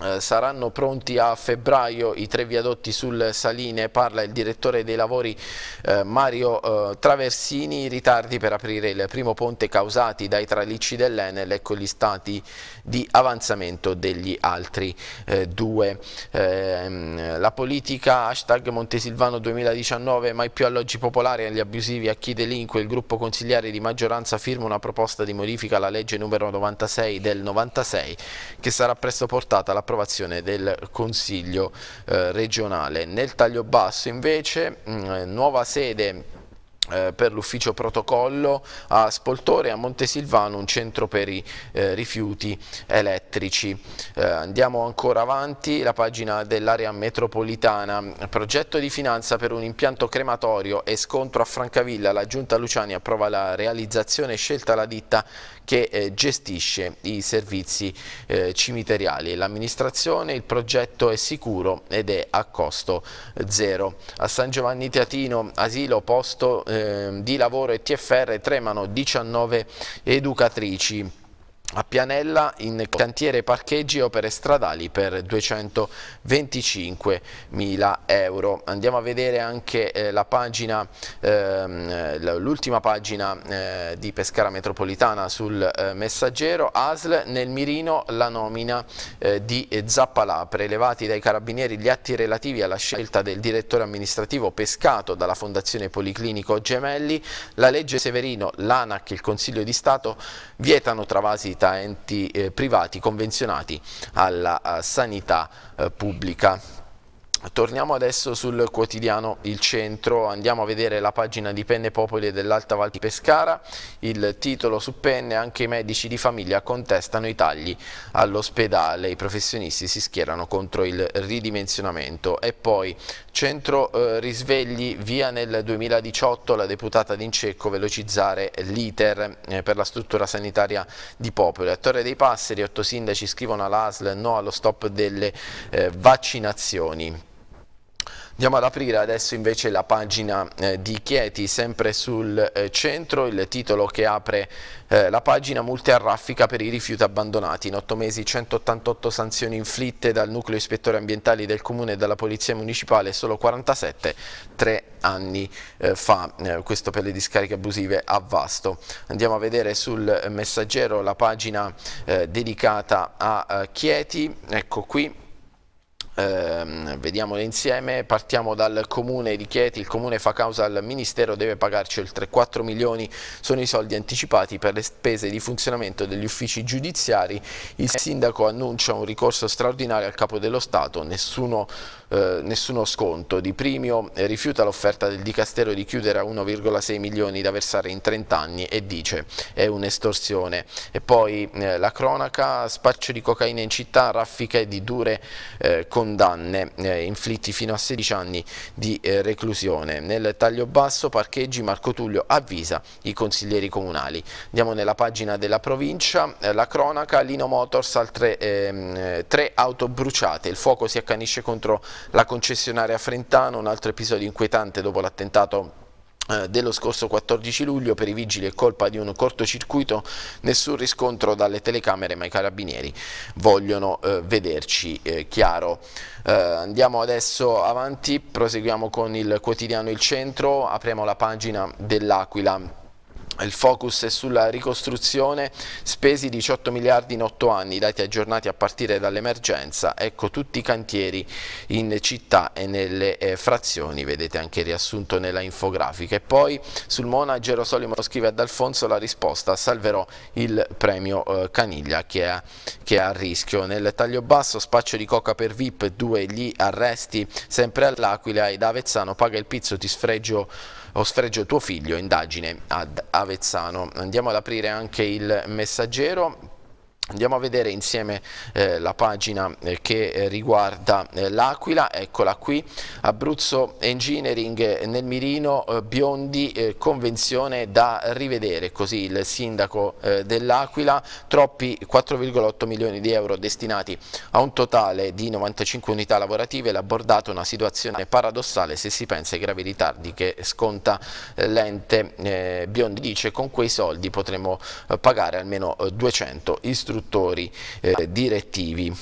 eh, saranno pronti a febbraio i tre viadotti sul Saline, parla il direttore dei lavori eh, Mario eh, Traversini, i ritardi per aprire il primo ponte causati dai tralicci dell'Enel e con gli stati di avanzamento degli altri eh, due. Ehm, la politica hashtag Montesilvano 2019 mai più alloggi popolari agli abusivi a chi delinque, il gruppo consigliare di maggioranza firma una proposta di modifica alla legge numero 96 del 96 che sarà presto portata alla l'approvazione del Consiglio eh, regionale. Nel taglio basso invece mh, mm, nuova sede eh, per l'ufficio protocollo a Spoltore e a Montesilvano un centro per i eh, rifiuti elettrici. Eh, andiamo ancora avanti, la pagina dell'area metropolitana, progetto di finanza per un impianto crematorio e scontro a Francavilla, la giunta Luciani approva la realizzazione scelta la ditta che eh, gestisce i servizi eh, cimiteriali. L'amministrazione, il progetto è sicuro ed è a costo zero. A San Giovanni Teatino, asilo, posto eh, di lavoro e TFR tremano 19 educatrici a Pianella in cantiere parcheggi e opere stradali per 225 mila euro. Andiamo a vedere anche eh, l'ultima pagina, ehm, pagina eh, di Pescara Metropolitana sul eh, messaggero. ASL nel mirino la nomina eh, di Zappalà. Prelevati dai carabinieri gli atti relativi alla scelta del direttore amministrativo pescato dalla Fondazione Policlinico Gemelli. La legge Severino, l'ANAC e il Consiglio di Stato vietano travasi enti eh, privati convenzionati alla eh, sanità eh, pubblica. Torniamo adesso sul quotidiano Il Centro, andiamo a vedere la pagina di Penne Popoli dell'Alta Val di Pescara, il titolo su Penne, anche i medici di famiglia contestano i tagli all'ospedale, i professionisti si schierano contro il ridimensionamento e poi Centro eh, Risvegli via nel 2018 la deputata d'Incecco velocizzare l'iter eh, per la struttura sanitaria di Popoli. A Torre dei Passeri otto sindaci scrivono all'ASL no allo stop delle eh, vaccinazioni. Andiamo ad aprire adesso invece la pagina eh, di Chieti, sempre sul eh, centro, il titolo che apre eh, la pagina multe a raffica per i rifiuti abbandonati. In otto mesi 188 sanzioni inflitte dal nucleo ispettore ambientali del Comune e dalla Polizia Municipale, solo 47 tre anni eh, fa, eh, questo per le discariche abusive a Vasto. Andiamo a vedere sul messaggero la pagina eh, dedicata a Chieti, ecco qui. Ehm, vediamole insieme, partiamo dal comune di Chieti, il comune fa causa al ministero, deve pagarci oltre 4 milioni, sono i soldi anticipati per le spese di funzionamento degli uffici giudiziari, il sindaco annuncia un ricorso straordinario al capo dello Stato, nessuno eh, nessuno sconto. Di Primio eh, rifiuta l'offerta del Dicastero di chiudere a 1,6 milioni da versare in 30 anni e dice è un'estorsione. E poi eh, la cronaca, spaccio di cocaina in città, raffiche di dure eh, condanne, eh, inflitti fino a 16 anni di reclusione. Nel taglio basso parcheggi Marco Tullio avvisa i consiglieri comunali. Andiamo nella pagina della provincia, la cronaca, Lino Motors, altre ehm, tre auto bruciate, il fuoco si accanisce contro la concessionaria Frentano, un altro episodio inquietante dopo l'attentato eh, dello scorso 14 luglio per i vigili è colpa di un cortocircuito, nessun riscontro dalle telecamere ma i carabinieri vogliono eh, vederci eh, chiaro. Eh, andiamo adesso avanti, proseguiamo con il quotidiano Il Centro, apriamo la pagina dell'Aquila il focus è sulla ricostruzione, spesi 18 miliardi in 8 anni, dati aggiornati a partire dall'emergenza, ecco tutti i cantieri in città e nelle eh, frazioni, vedete anche riassunto nella infografica. E poi sul Mona Gerosolimo scrive ad Alfonso la risposta, salverò il premio eh, Caniglia che è, che è, a rischio. Nel taglio basso spaccio di coca per VIP, due gli arresti, sempre all'Aquila ed Avezzano paga il pizzo, ti sfregio o sfregio tuo figlio, indagine ad Avezzano. Avezzano. Andiamo ad aprire anche il messaggero Andiamo a vedere insieme eh, la pagina eh, che eh, riguarda eh, l'Aquila, eccola qui, Abruzzo Engineering eh, nel mirino, eh, Biondi, convenzione da rivedere, così il sindaco dell'Aquila, troppi 4,8 milioni di euro destinati a un totale di 95 unità lavorative, l'ha l'abordato una situazione paradossale se si pensa ai gravi ritardi che sconta l'ente Biondi, dice con quei soldi potremmo pagare almeno 200 istituti istruttori eh, direttivi.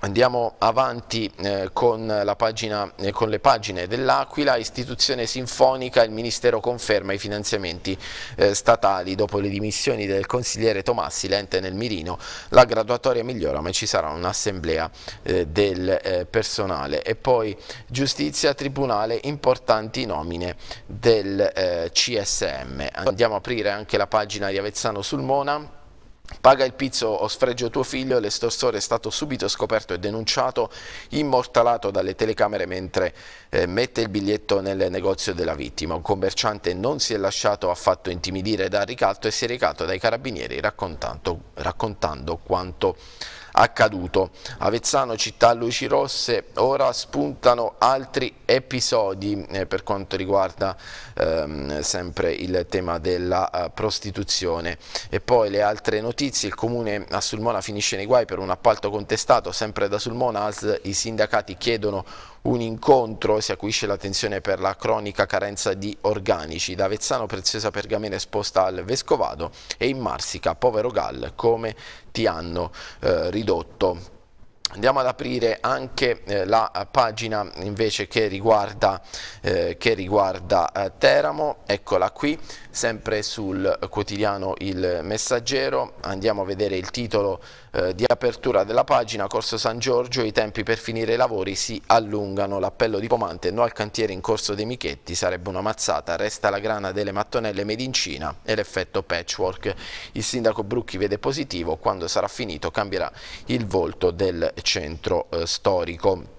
Andiamo avanti eh, con, pagina, eh, con, le pagine dell'Aquila, istituzione sinfonica, il Ministero conferma i finanziamenti eh, statali dopo le dimissioni del consigliere Tomassi Lente nel Mirino, la graduatoria migliora ma ci sarà un'assemblea eh, del eh, personale e poi giustizia, tribunale, importanti nomine del CSM. Andiamo a aprire anche la pagina di Avezzano sul Mona Paga il pizzo o sfregio tuo figlio, l'estorsore è stato subito scoperto e denunciato, immortalato dalle telecamere mentre eh, mette il biglietto nel negozio della vittima. Un commerciante non si è lasciato affatto intimidire dal ricatto e si è recato dai carabinieri raccontando, raccontando quanto accaduto. Avezzano, città luci rosse, ora spuntano altri episodi eh, per quanto riguarda ehm, sempre il tema della eh, prostituzione. E poi le altre notizie, il comune a Sulmona finisce nei guai per un appalto contestato sempre da Sulmona, AS, i sindacati chiedono un incontro, si acuisce l'attenzione per la cronica carenza di organici, da Vezzano preziosa pergamena esposta al Vescovado e in Marsica, povero Gal, come ti hanno eh, ridotto. Andiamo ad aprire anche eh, la pagina invece che riguarda, eh, che riguarda eh, Teramo, eccola qui, sempre sul quotidiano Il Messaggero, andiamo a vedere il titolo eh, di apertura della pagina, Corso San Giorgio, i tempi per finire i lavori si allungano, l'appello di Pomante, no al cantiere in Corso dei Michetti, sarebbe una mazzata, resta la grana delle mattonelle medincina e l'effetto patchwork. Il sindaco Brucchi vede positivo, quando sarà finito cambierà il volto del centro eh, storico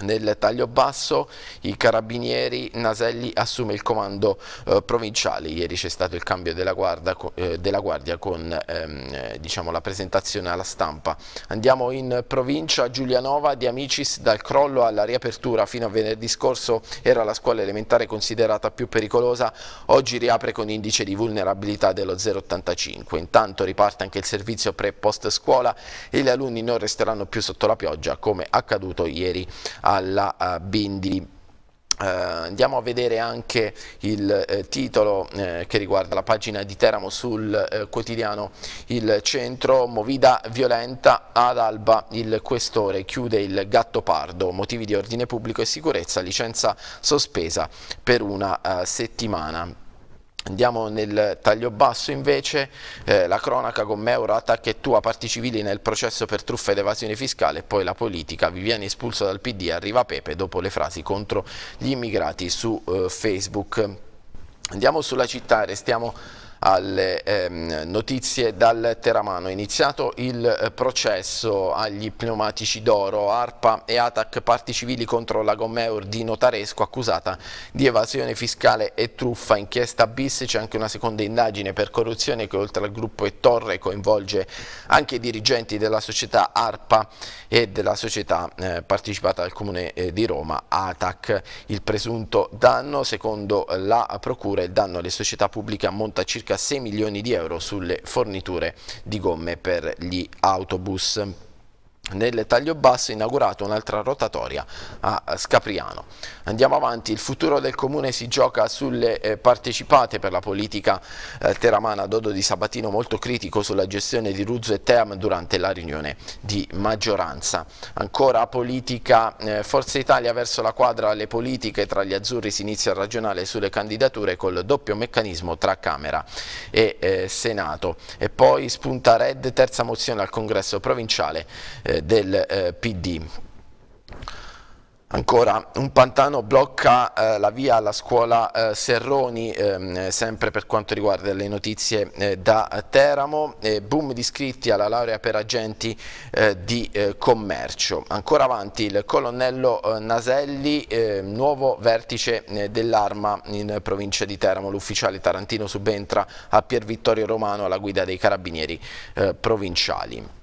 nel taglio basso i carabinieri Naselli assume il comando eh, provinciale ieri c'è stato il cambio della, guarda, eh, della guardia con ehm, eh, diciamo, la presentazione alla stampa andiamo in provincia Giulianova di Amicis dal crollo alla riapertura fino a venerdì scorso era la scuola elementare considerata più pericolosa oggi riapre con indice di vulnerabilità dello 0,85 intanto riparte anche il servizio pre post scuola e gli alunni non resteranno più sotto la pioggia come accaduto ieri alla eh, Bindi. Uh, andiamo a vedere anche il eh, titolo eh, che riguarda la pagina di Teramo sul eh, quotidiano Il Centro, Movida violenta ad Alba, il questore chiude il gatto pardo, motivi di ordine pubblico e sicurezza, licenza sospesa per una eh, settimana. Andiamo nel taglio basso invece, eh, la cronaca con Meura attacca e tu a parti civili nel processo per truffa ed evasione fiscale e poi la politica, vi viene espulso dal PD, arriva Pepe dopo le frasi contro gli immigrati su eh, Facebook. Andiamo sulla città e restiamo alle ehm, notizie dal Teramano. iniziato il eh, processo agli pneumatici d'oro, ARPA e ATAC parti civili contro la Gommeur di Notaresco accusata di evasione fiscale e truffa. Inchiesta bis c'è anche una seconda indagine per corruzione che oltre al gruppo e Torre coinvolge anche i dirigenti della società ARPA e della società eh, partecipata al Comune eh, di Roma ATAC. Il presunto danno secondo la procura il danno alle società pubbliche ammonta circa circa 6 milioni di euro sulle forniture di gomme per gli autobus nel taglio basso inaugurato un'altra rotatoria a Scapriano. Andiamo avanti, il futuro del comune si gioca sulle eh, partecipate per la politica eh, teramana Dodo di Sabatino molto critico sulla gestione di Ruzzo e Team durante la riunione di maggioranza. Ancora politica eh, Forza Italia verso la quadra alle politiche tra gli azzurri si inizia a ragionare sulle candidature col doppio meccanismo tra Camera e Senato e poi spunta Red terza mozione al congresso provinciale del eh, PD. Ancora un pantano blocca eh, la via alla scuola eh, Serroni, ehm, sempre per quanto riguarda le notizie eh, da Teramo, boom di iscritti alla laurea per agenti eh, di eh, commercio. Ancora avanti il colonnello eh, Naselli, nuovo vertice dell'arma in provincia di Teramo, l'ufficiale tarantino subentra a Pier Vittorio Romano alla guida dei carabinieri provinciali.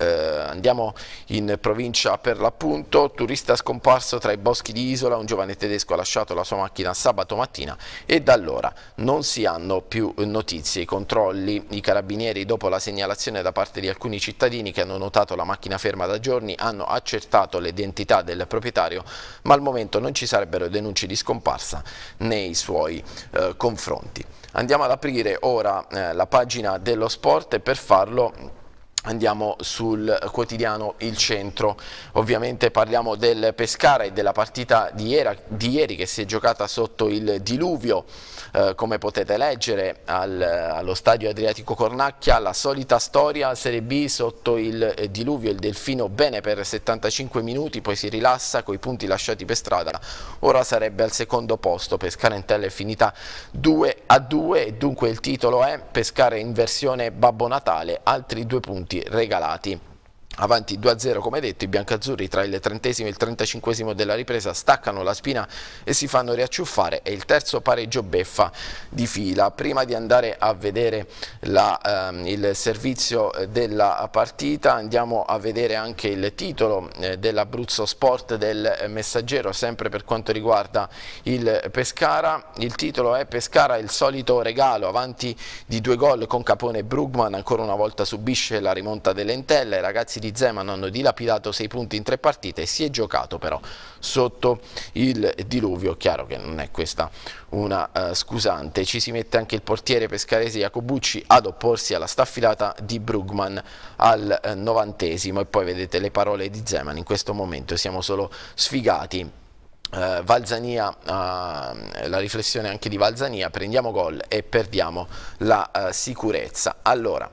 Eh, andiamo in provincia per l'appunto, turista scomparso tra i boschi di Isola, un giovane tedesco ha lasciato la sua macchina sabato mattina e da allora non si hanno più notizie. I controlli, i carabinieri dopo la segnalazione da parte di alcuni cittadini che hanno notato la macchina ferma da giorni hanno accertato l'identità del proprietario ma al momento non ci sarebbero denunce di scomparsa nei suoi eh, confronti. Andiamo ad aprire ora eh, la pagina dello sport e per farlo Andiamo sul quotidiano Il Centro, ovviamente parliamo del Pescara e della partita di ieri, di ieri che si è giocata sotto il diluvio, eh, come potete leggere al, allo stadio Adriatico Cornacchia, la solita storia Serie B sotto il diluvio, il Delfino bene per 75 minuti, poi si rilassa con i punti lasciati per strada, ora sarebbe al secondo posto, Pescara in tele è finita 2 a 2 dunque il titolo è Pescara in versione Babbo Natale, altri due punti regalati. Avanti 2-0 come detto, i biancazzurri tra il trentesimo e il trentacinquesimo della ripresa staccano la spina e si fanno riacciuffare, è il terzo pareggio beffa di fila. Prima di andare a vedere la, ehm, il servizio eh, della partita andiamo a vedere anche il titolo eh, dell'Abruzzo Sport del eh, Messaggero, sempre per quanto riguarda il Pescara. Il titolo è Pescara il solito regalo, avanti di due gol con Capone Brugman, ancora una volta subisce la rimonta delle Entelle, ragazzi di di Zeman hanno dilapidato 6 punti in 3 partite e si è giocato però sotto il diluvio, chiaro che non è questa una uh, scusante, ci si mette anche il portiere pescarese Jacobucci ad opporsi alla staffilata di Brugman al uh, novantesimo e poi vedete le parole di Zeman, in questo momento siamo solo sfigati Uh, Valzania, uh, la riflessione anche di Valzania, prendiamo gol e perdiamo la uh, sicurezza. Allora,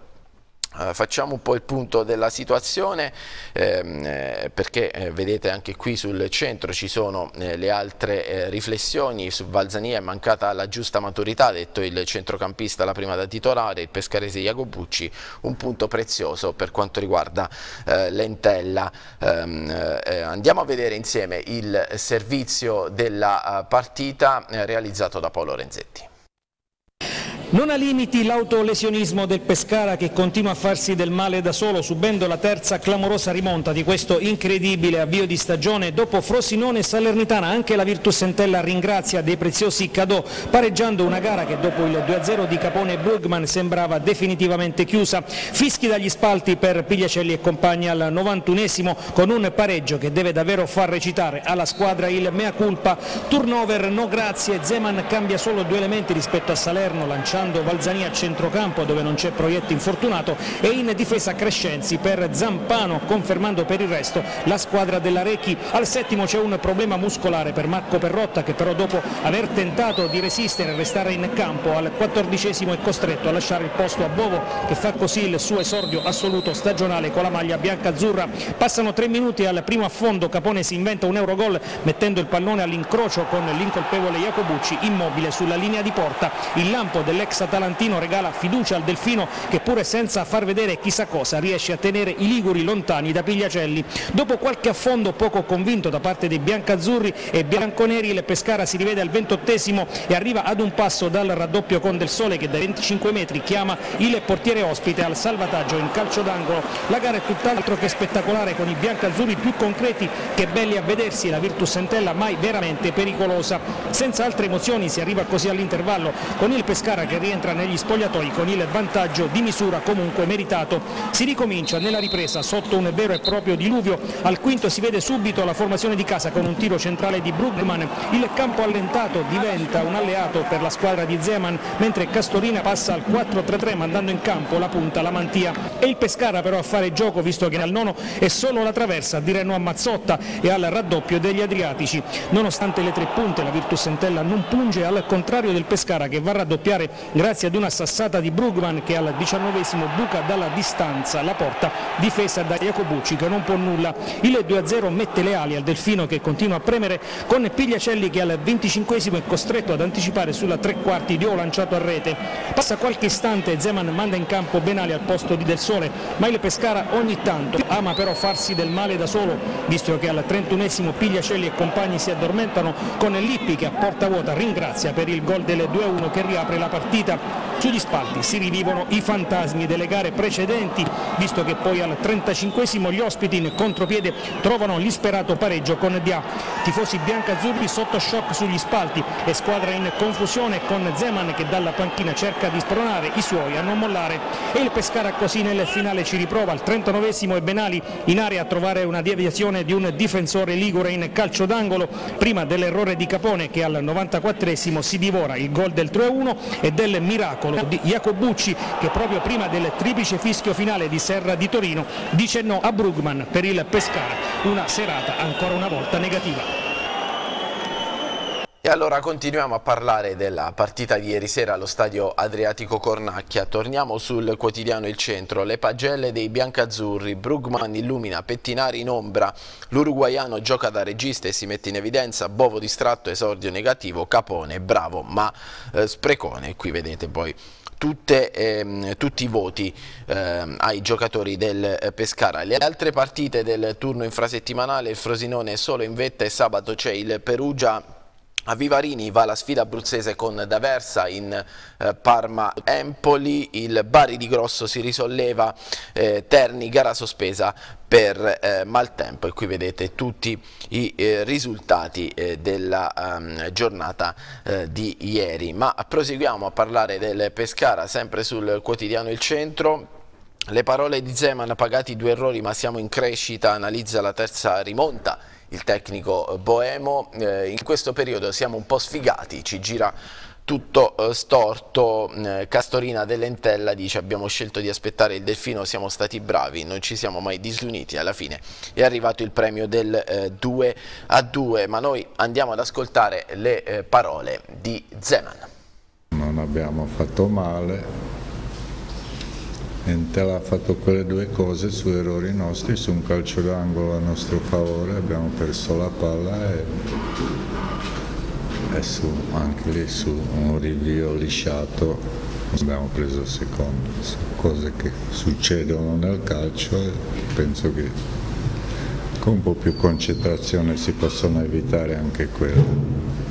Uh, facciamo un po' il punto della situazione ehm, eh, perché eh, vedete anche qui sul centro ci sono eh, le altre eh, riflessioni su Valzania è mancata la giusta maturità ha detto il centrocampista la prima da titolare il pescarese Iacobucci un punto prezioso per quanto riguarda eh, l'Entella ehm, eh, andiamo a vedere insieme il servizio della partita realizzato da Paolo Renzetti non ha limiti l'autolesionismo del Pescara che continua a farsi del male da solo, subendo la terza clamorosa rimonta di questo incredibile avvio di stagione. Dopo Frosinone e Salernitana anche la Virtus Entella ringrazia dei preziosi cadò pareggiando una gara che dopo il 2-0 di Capone e Brugman sembrava definitivamente chiusa. Fischi dagli spalti per Pigliacelli e compagni al 91esimo con un pareggio che deve davvero far recitare alla squadra il mea culpa. Turnover no grazie, Zeman cambia solo due elementi rispetto a Salerno lanciando lasciando Valzani a centrocampo dove non c'è Proietti infortunato e in difesa Crescenzi per Zampano confermando per il resto la squadra della Recchi. Al settimo c'è un problema muscolare per Marco Perrotta che però dopo aver tentato di resistere e restare in campo al quattordicesimo è costretto a lasciare il posto a Bovo che fa così il suo esordio assoluto stagionale con la maglia bianca-azzurra. Passano tre minuti al primo affondo, Capone si inventa un eurogol mettendo il pallone all'incrocio con l'incolpevole Jacobucci immobile sulla linea di porta. Il lampo dell'ex l'ex atalantino regala fiducia al Delfino che pure senza far vedere chissà cosa riesce a tenere i Liguri lontani da Pigliacelli. Dopo qualche affondo poco convinto da parte dei biancazzurri e bianconeri il Pescara si rivede al ventottesimo e arriva ad un passo dal raddoppio con Del Sole che da 25 metri chiama il portiere ospite al salvataggio in calcio d'angolo. La gara è tutt'altro che spettacolare con i biancazzurri più concreti che belli a vedersi la Virtus Sentella mai veramente pericolosa. Senza altre emozioni si arriva così all'intervallo con il Pescara che che rientra negli spogliatoi con il vantaggio di misura comunque meritato. Si ricomincia nella ripresa sotto un vero e proprio diluvio, al quinto si vede subito la formazione di casa con un tiro centrale di Brugman, il campo allentato diventa un alleato per la squadra di Zeman, mentre Castorina passa al 4-3-3 mandando in campo la punta, la mantia e il Pescara però a fare gioco visto che al nono è solo la traversa di Reno a Mazzotta e al raddoppio degli Adriatici. Nonostante le tre punte la Virtus Entella non punge al contrario del Pescara che va a raddoppiare grazie ad una sassata di Brugman che al diciannovesimo buca dalla distanza la porta difesa da Iacobucci che non può nulla. Il 2-0 mette le ali al Delfino che continua a premere con Pigliacelli che al venticinquesimo è costretto ad anticipare sulla tre quarti di O lanciato a rete. Passa qualche istante, Zeman manda in campo Benali al posto di Del Sole, ma il Pescara ogni tanto ama però farsi del male da solo, visto che al trentunesimo Pigliacelli e compagni si addormentano con Lippi che a porta vuota ringrazia per il gol del 2-1 che riapre la partita partita sugli spalti si rivivono i fantasmi delle gare precedenti visto che poi al 35esimo gli ospiti in contropiede trovano l'isperato pareggio con Dia tifosi biancazzurri sotto shock sugli spalti e squadra in confusione con Zeman che dalla panchina cerca di spronare i suoi a non mollare e il Pescara così nel finale ci riprova al 39esimo e Benali in area a trovare una deviazione di un difensore ligure in calcio d'angolo prima dell'errore di Capone che al 94esimo si divora il gol del 3-1 e del del miracolo di Jacobucci che proprio prima del triplice fischio finale di Serra di Torino dice no a Brugman per il Pescara, una serata ancora una volta negativa. E allora continuiamo a parlare della partita di ieri sera allo stadio Adriatico Cornacchia. Torniamo sul quotidiano Il Centro. Le pagelle dei biancazzurri. Brugman illumina, Pettinari in ombra. L'uruguaiano gioca da regista e si mette in evidenza. Bovo distratto, esordio negativo. Capone, bravo, ma eh, sprecone. Qui vedete poi tutte, ehm, tutti i voti ehm, ai giocatori del eh, Pescara. Le altre partite del turno infrasettimanale, il Frosinone è solo in vetta e sabato c'è il Perugia a Vivarini va la sfida abruzzese con Daversa in eh, Parma-Empoli, il Bari di Grosso si risolleva, eh, Terni gara sospesa per eh, maltempo e qui vedete tutti i eh, risultati eh, della ehm, giornata di ieri. Ma proseguiamo a parlare del Pescara sempre sul quotidiano Il Centro. Le parole di Zeman, pagati due errori ma siamo in crescita, analizza la terza rimonta il tecnico eh, Boemo. Eh, in questo periodo siamo un po' sfigati, ci gira tutto eh, storto, mm, eh, Castorina dell'Entella dice abbiamo scelto di aspettare il Delfino, siamo stati bravi, non ci siamo mai disuniti, alla fine è arrivato il premio del eh, 2 a 2, ma noi andiamo ad ascoltare le eh, parole di Zeman. Non abbiamo fatto male, niente, ha fatto quelle due cose su errori nostri, su un calcio d'angolo a nostro favore, abbiamo perso la palla e, e su, anche lì su un rivio lisciato abbiamo preso il secondo, cose che succedono nel calcio e penso che con un po' più concentrazione si possono evitare anche quelle.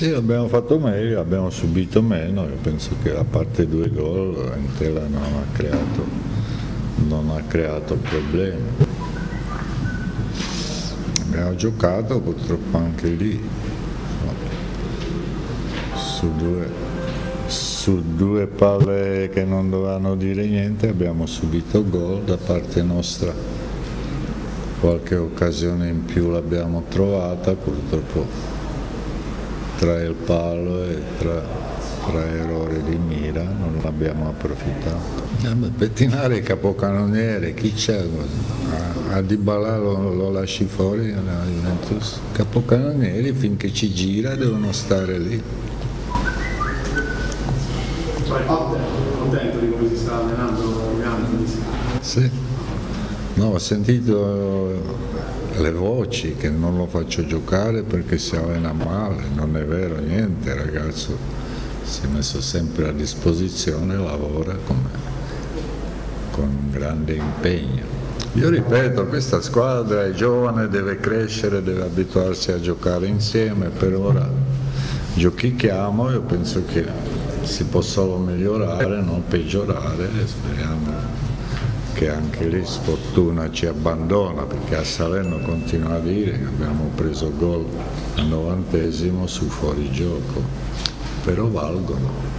Sì, abbiamo fatto meglio, abbiamo subito meno, io penso che a parte due gol Entela non ha creato, non ha creato problemi. Abbiamo giocato purtroppo anche lì, su due, su due palle che non dovevano dire niente abbiamo subito gol da parte nostra, qualche occasione in più l'abbiamo trovata purtroppo tra il palo e tra, tra errore di mira non abbiamo approfittato. Pettinare i capocannoniere, chi c'è? A ah, Dybala lo, lo lasci fuori alla eh, Juventus? Capocannonieri finché ci gira devono stare lì. Cioè, contento di come si sta allenando Sì. No, ho sentito le voci che non lo faccio giocare perché si allena male, non è vero niente, il ragazzo si è messo sempre a disposizione, lavora con, con grande impegno. Io ripeto, questa squadra è giovane, deve crescere, deve abituarsi a giocare insieme, per ora giochichiamo, io penso che si può solo migliorare, non peggiorare speriamo che anche lì sfortuna ci abbandona perché a Salerno continua a dire che abbiamo preso gol al novantesimo su fuorigioco, però valgono.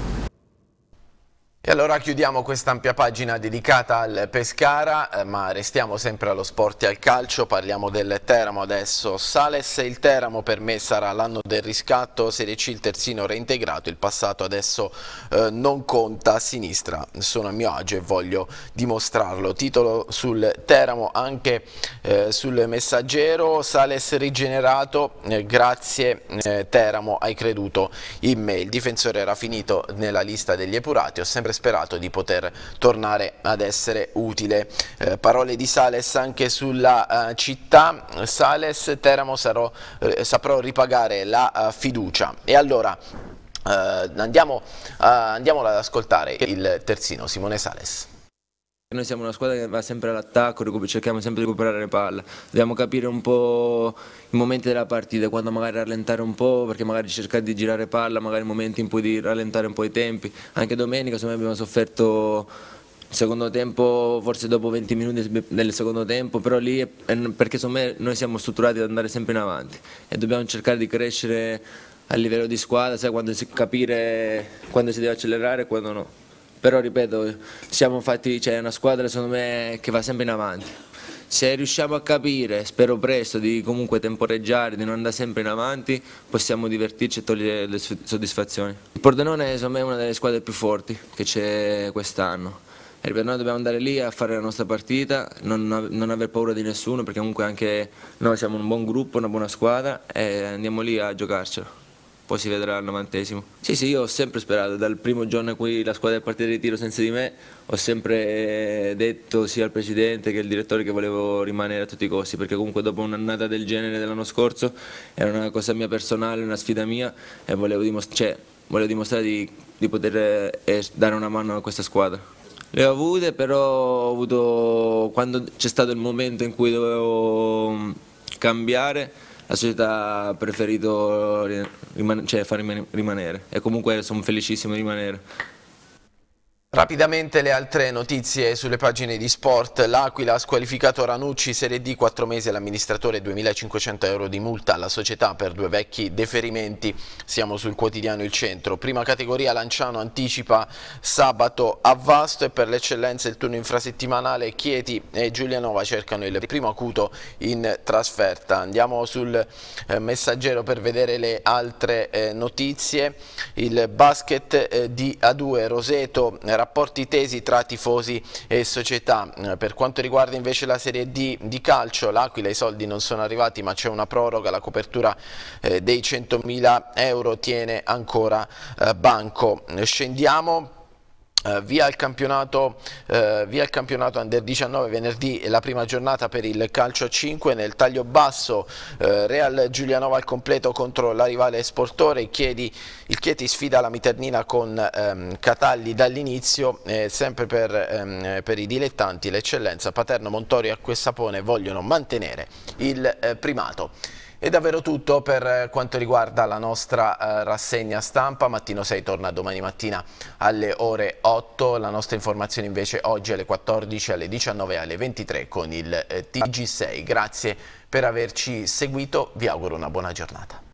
E allora chiudiamo questa ampia pagina dedicata al Pescara, eh, ma restiamo sempre allo sport e al calcio, parliamo del Teramo adesso. Sales e il Teramo per me sarà l'anno del riscatto, Serie C il terzino reintegrato, il passato adesso eh, non conta, a sinistra sono a mio agio e voglio dimostrarlo. Titolo sul Teramo anche eh, sul messaggero, Sales rigenerato, eh, grazie eh, Teramo hai creduto in me. Il difensore era finito nella lista degli epurati, ho sempre sempre sperato di poter tornare ad essere utile. Eh, parole di Sales anche sulla eh, città, Sales Teramo sarò, eh, saprò ripagare la eh, fiducia. E allora eh, andiamo, andiamo ad ascoltare il terzino Simone Sales. Noi siamo una squadra che va sempre all'attacco, cerchiamo sempre di recuperare palla, dobbiamo capire un po' i momenti della partita, quando magari rallentare un po', perché magari cercare di girare palla, magari i momenti in cui di rallentare un po' i tempi. Anche domenica insomma, abbiamo sofferto il secondo tempo, forse dopo 20 minuti del secondo tempo, però lì è perché insomma, noi siamo strutturati ad andare sempre in avanti e dobbiamo cercare di crescere a livello di squadra, sai, quando si capire quando si deve accelerare e quando no però ripeto, siamo fatti, cioè una squadra secondo me che va sempre in avanti. Se riusciamo a capire, spero presto, di comunque temporeggiare, di non andare sempre in avanti, possiamo divertirci e togliere le soddisfazioni. Il Pordenone secondo me è una delle squadre più forti che c'è quest'anno. E noi dobbiamo andare lì a fare la nostra partita, non, non, aver paura di nessuno perché comunque anche noi siamo un buon gruppo, una buona squadra e andiamo lì a giocarcelo poi si vedrà al novantesimo. Sì, sì, io ho sempre sperato, dal primo giorno in cui la squadra è partita di tiro senza di me, ho sempre eh, detto sia al presidente che al direttore che volevo rimanere a tutti i costi, perché comunque dopo un'annata del genere dell'anno scorso era una cosa mia personale, una sfida mia e volevo, dimostra cioè, volevo dimostrare di, di poter eh, dare una mano a questa squadra. Le ho avute, però ho avuto, quando c'è stato il momento in cui dovevo mm, cambiare, la società ha preferito riman cioè, far rimanere e comunque sono felicissimo di rimanere. Rapidamente le altre notizie sulle pagine di sport. L'Aquila ha squalificato Ranucci, Serie D, 4 mesi all'amministratore, 2.500 euro di multa alla società per due vecchi deferimenti. Siamo sul quotidiano Il Centro. Prima categoria Lanciano anticipa sabato a Vasto e per l'eccellenza il turno infrasettimanale Chieti e Giulianova cercano il primo acuto in trasferta. Andiamo sul eh, messaggero per vedere le altre eh, notizie. Il basket eh, di A2 Roseto rapporti tesi tra tifosi e società. Eh, per quanto riguarda invece la Serie D di calcio, l'Aquila i soldi non sono arrivati ma c'è una proroga, la copertura eh, dei 100.000 euro tiene ancora eh, banco. Scendiamo eh, via, il campionato, uh, via il campionato Under 19 venerdì la prima giornata per il calcio a 5 nel taglio basso uh, Real Giulianova al completo contro la rivale Sportore Chiedi, il Chieti sfida la Miternina con um, ehm, Catalli dall'inizio eh, sempre per, um, per, i dilettanti l'eccellenza Paterno, Montorio e Acquessapone vogliono mantenere il eh, primato è davvero tutto per eh, quanto riguarda la nostra eh, rassegna stampa. Mattino 6 torna domani mattina alle ore 8. La nostra informazione invece oggi alle 14, alle 19 e alle 23 con il eh, TG6. Grazie per averci seguito. Vi auguro una buona giornata.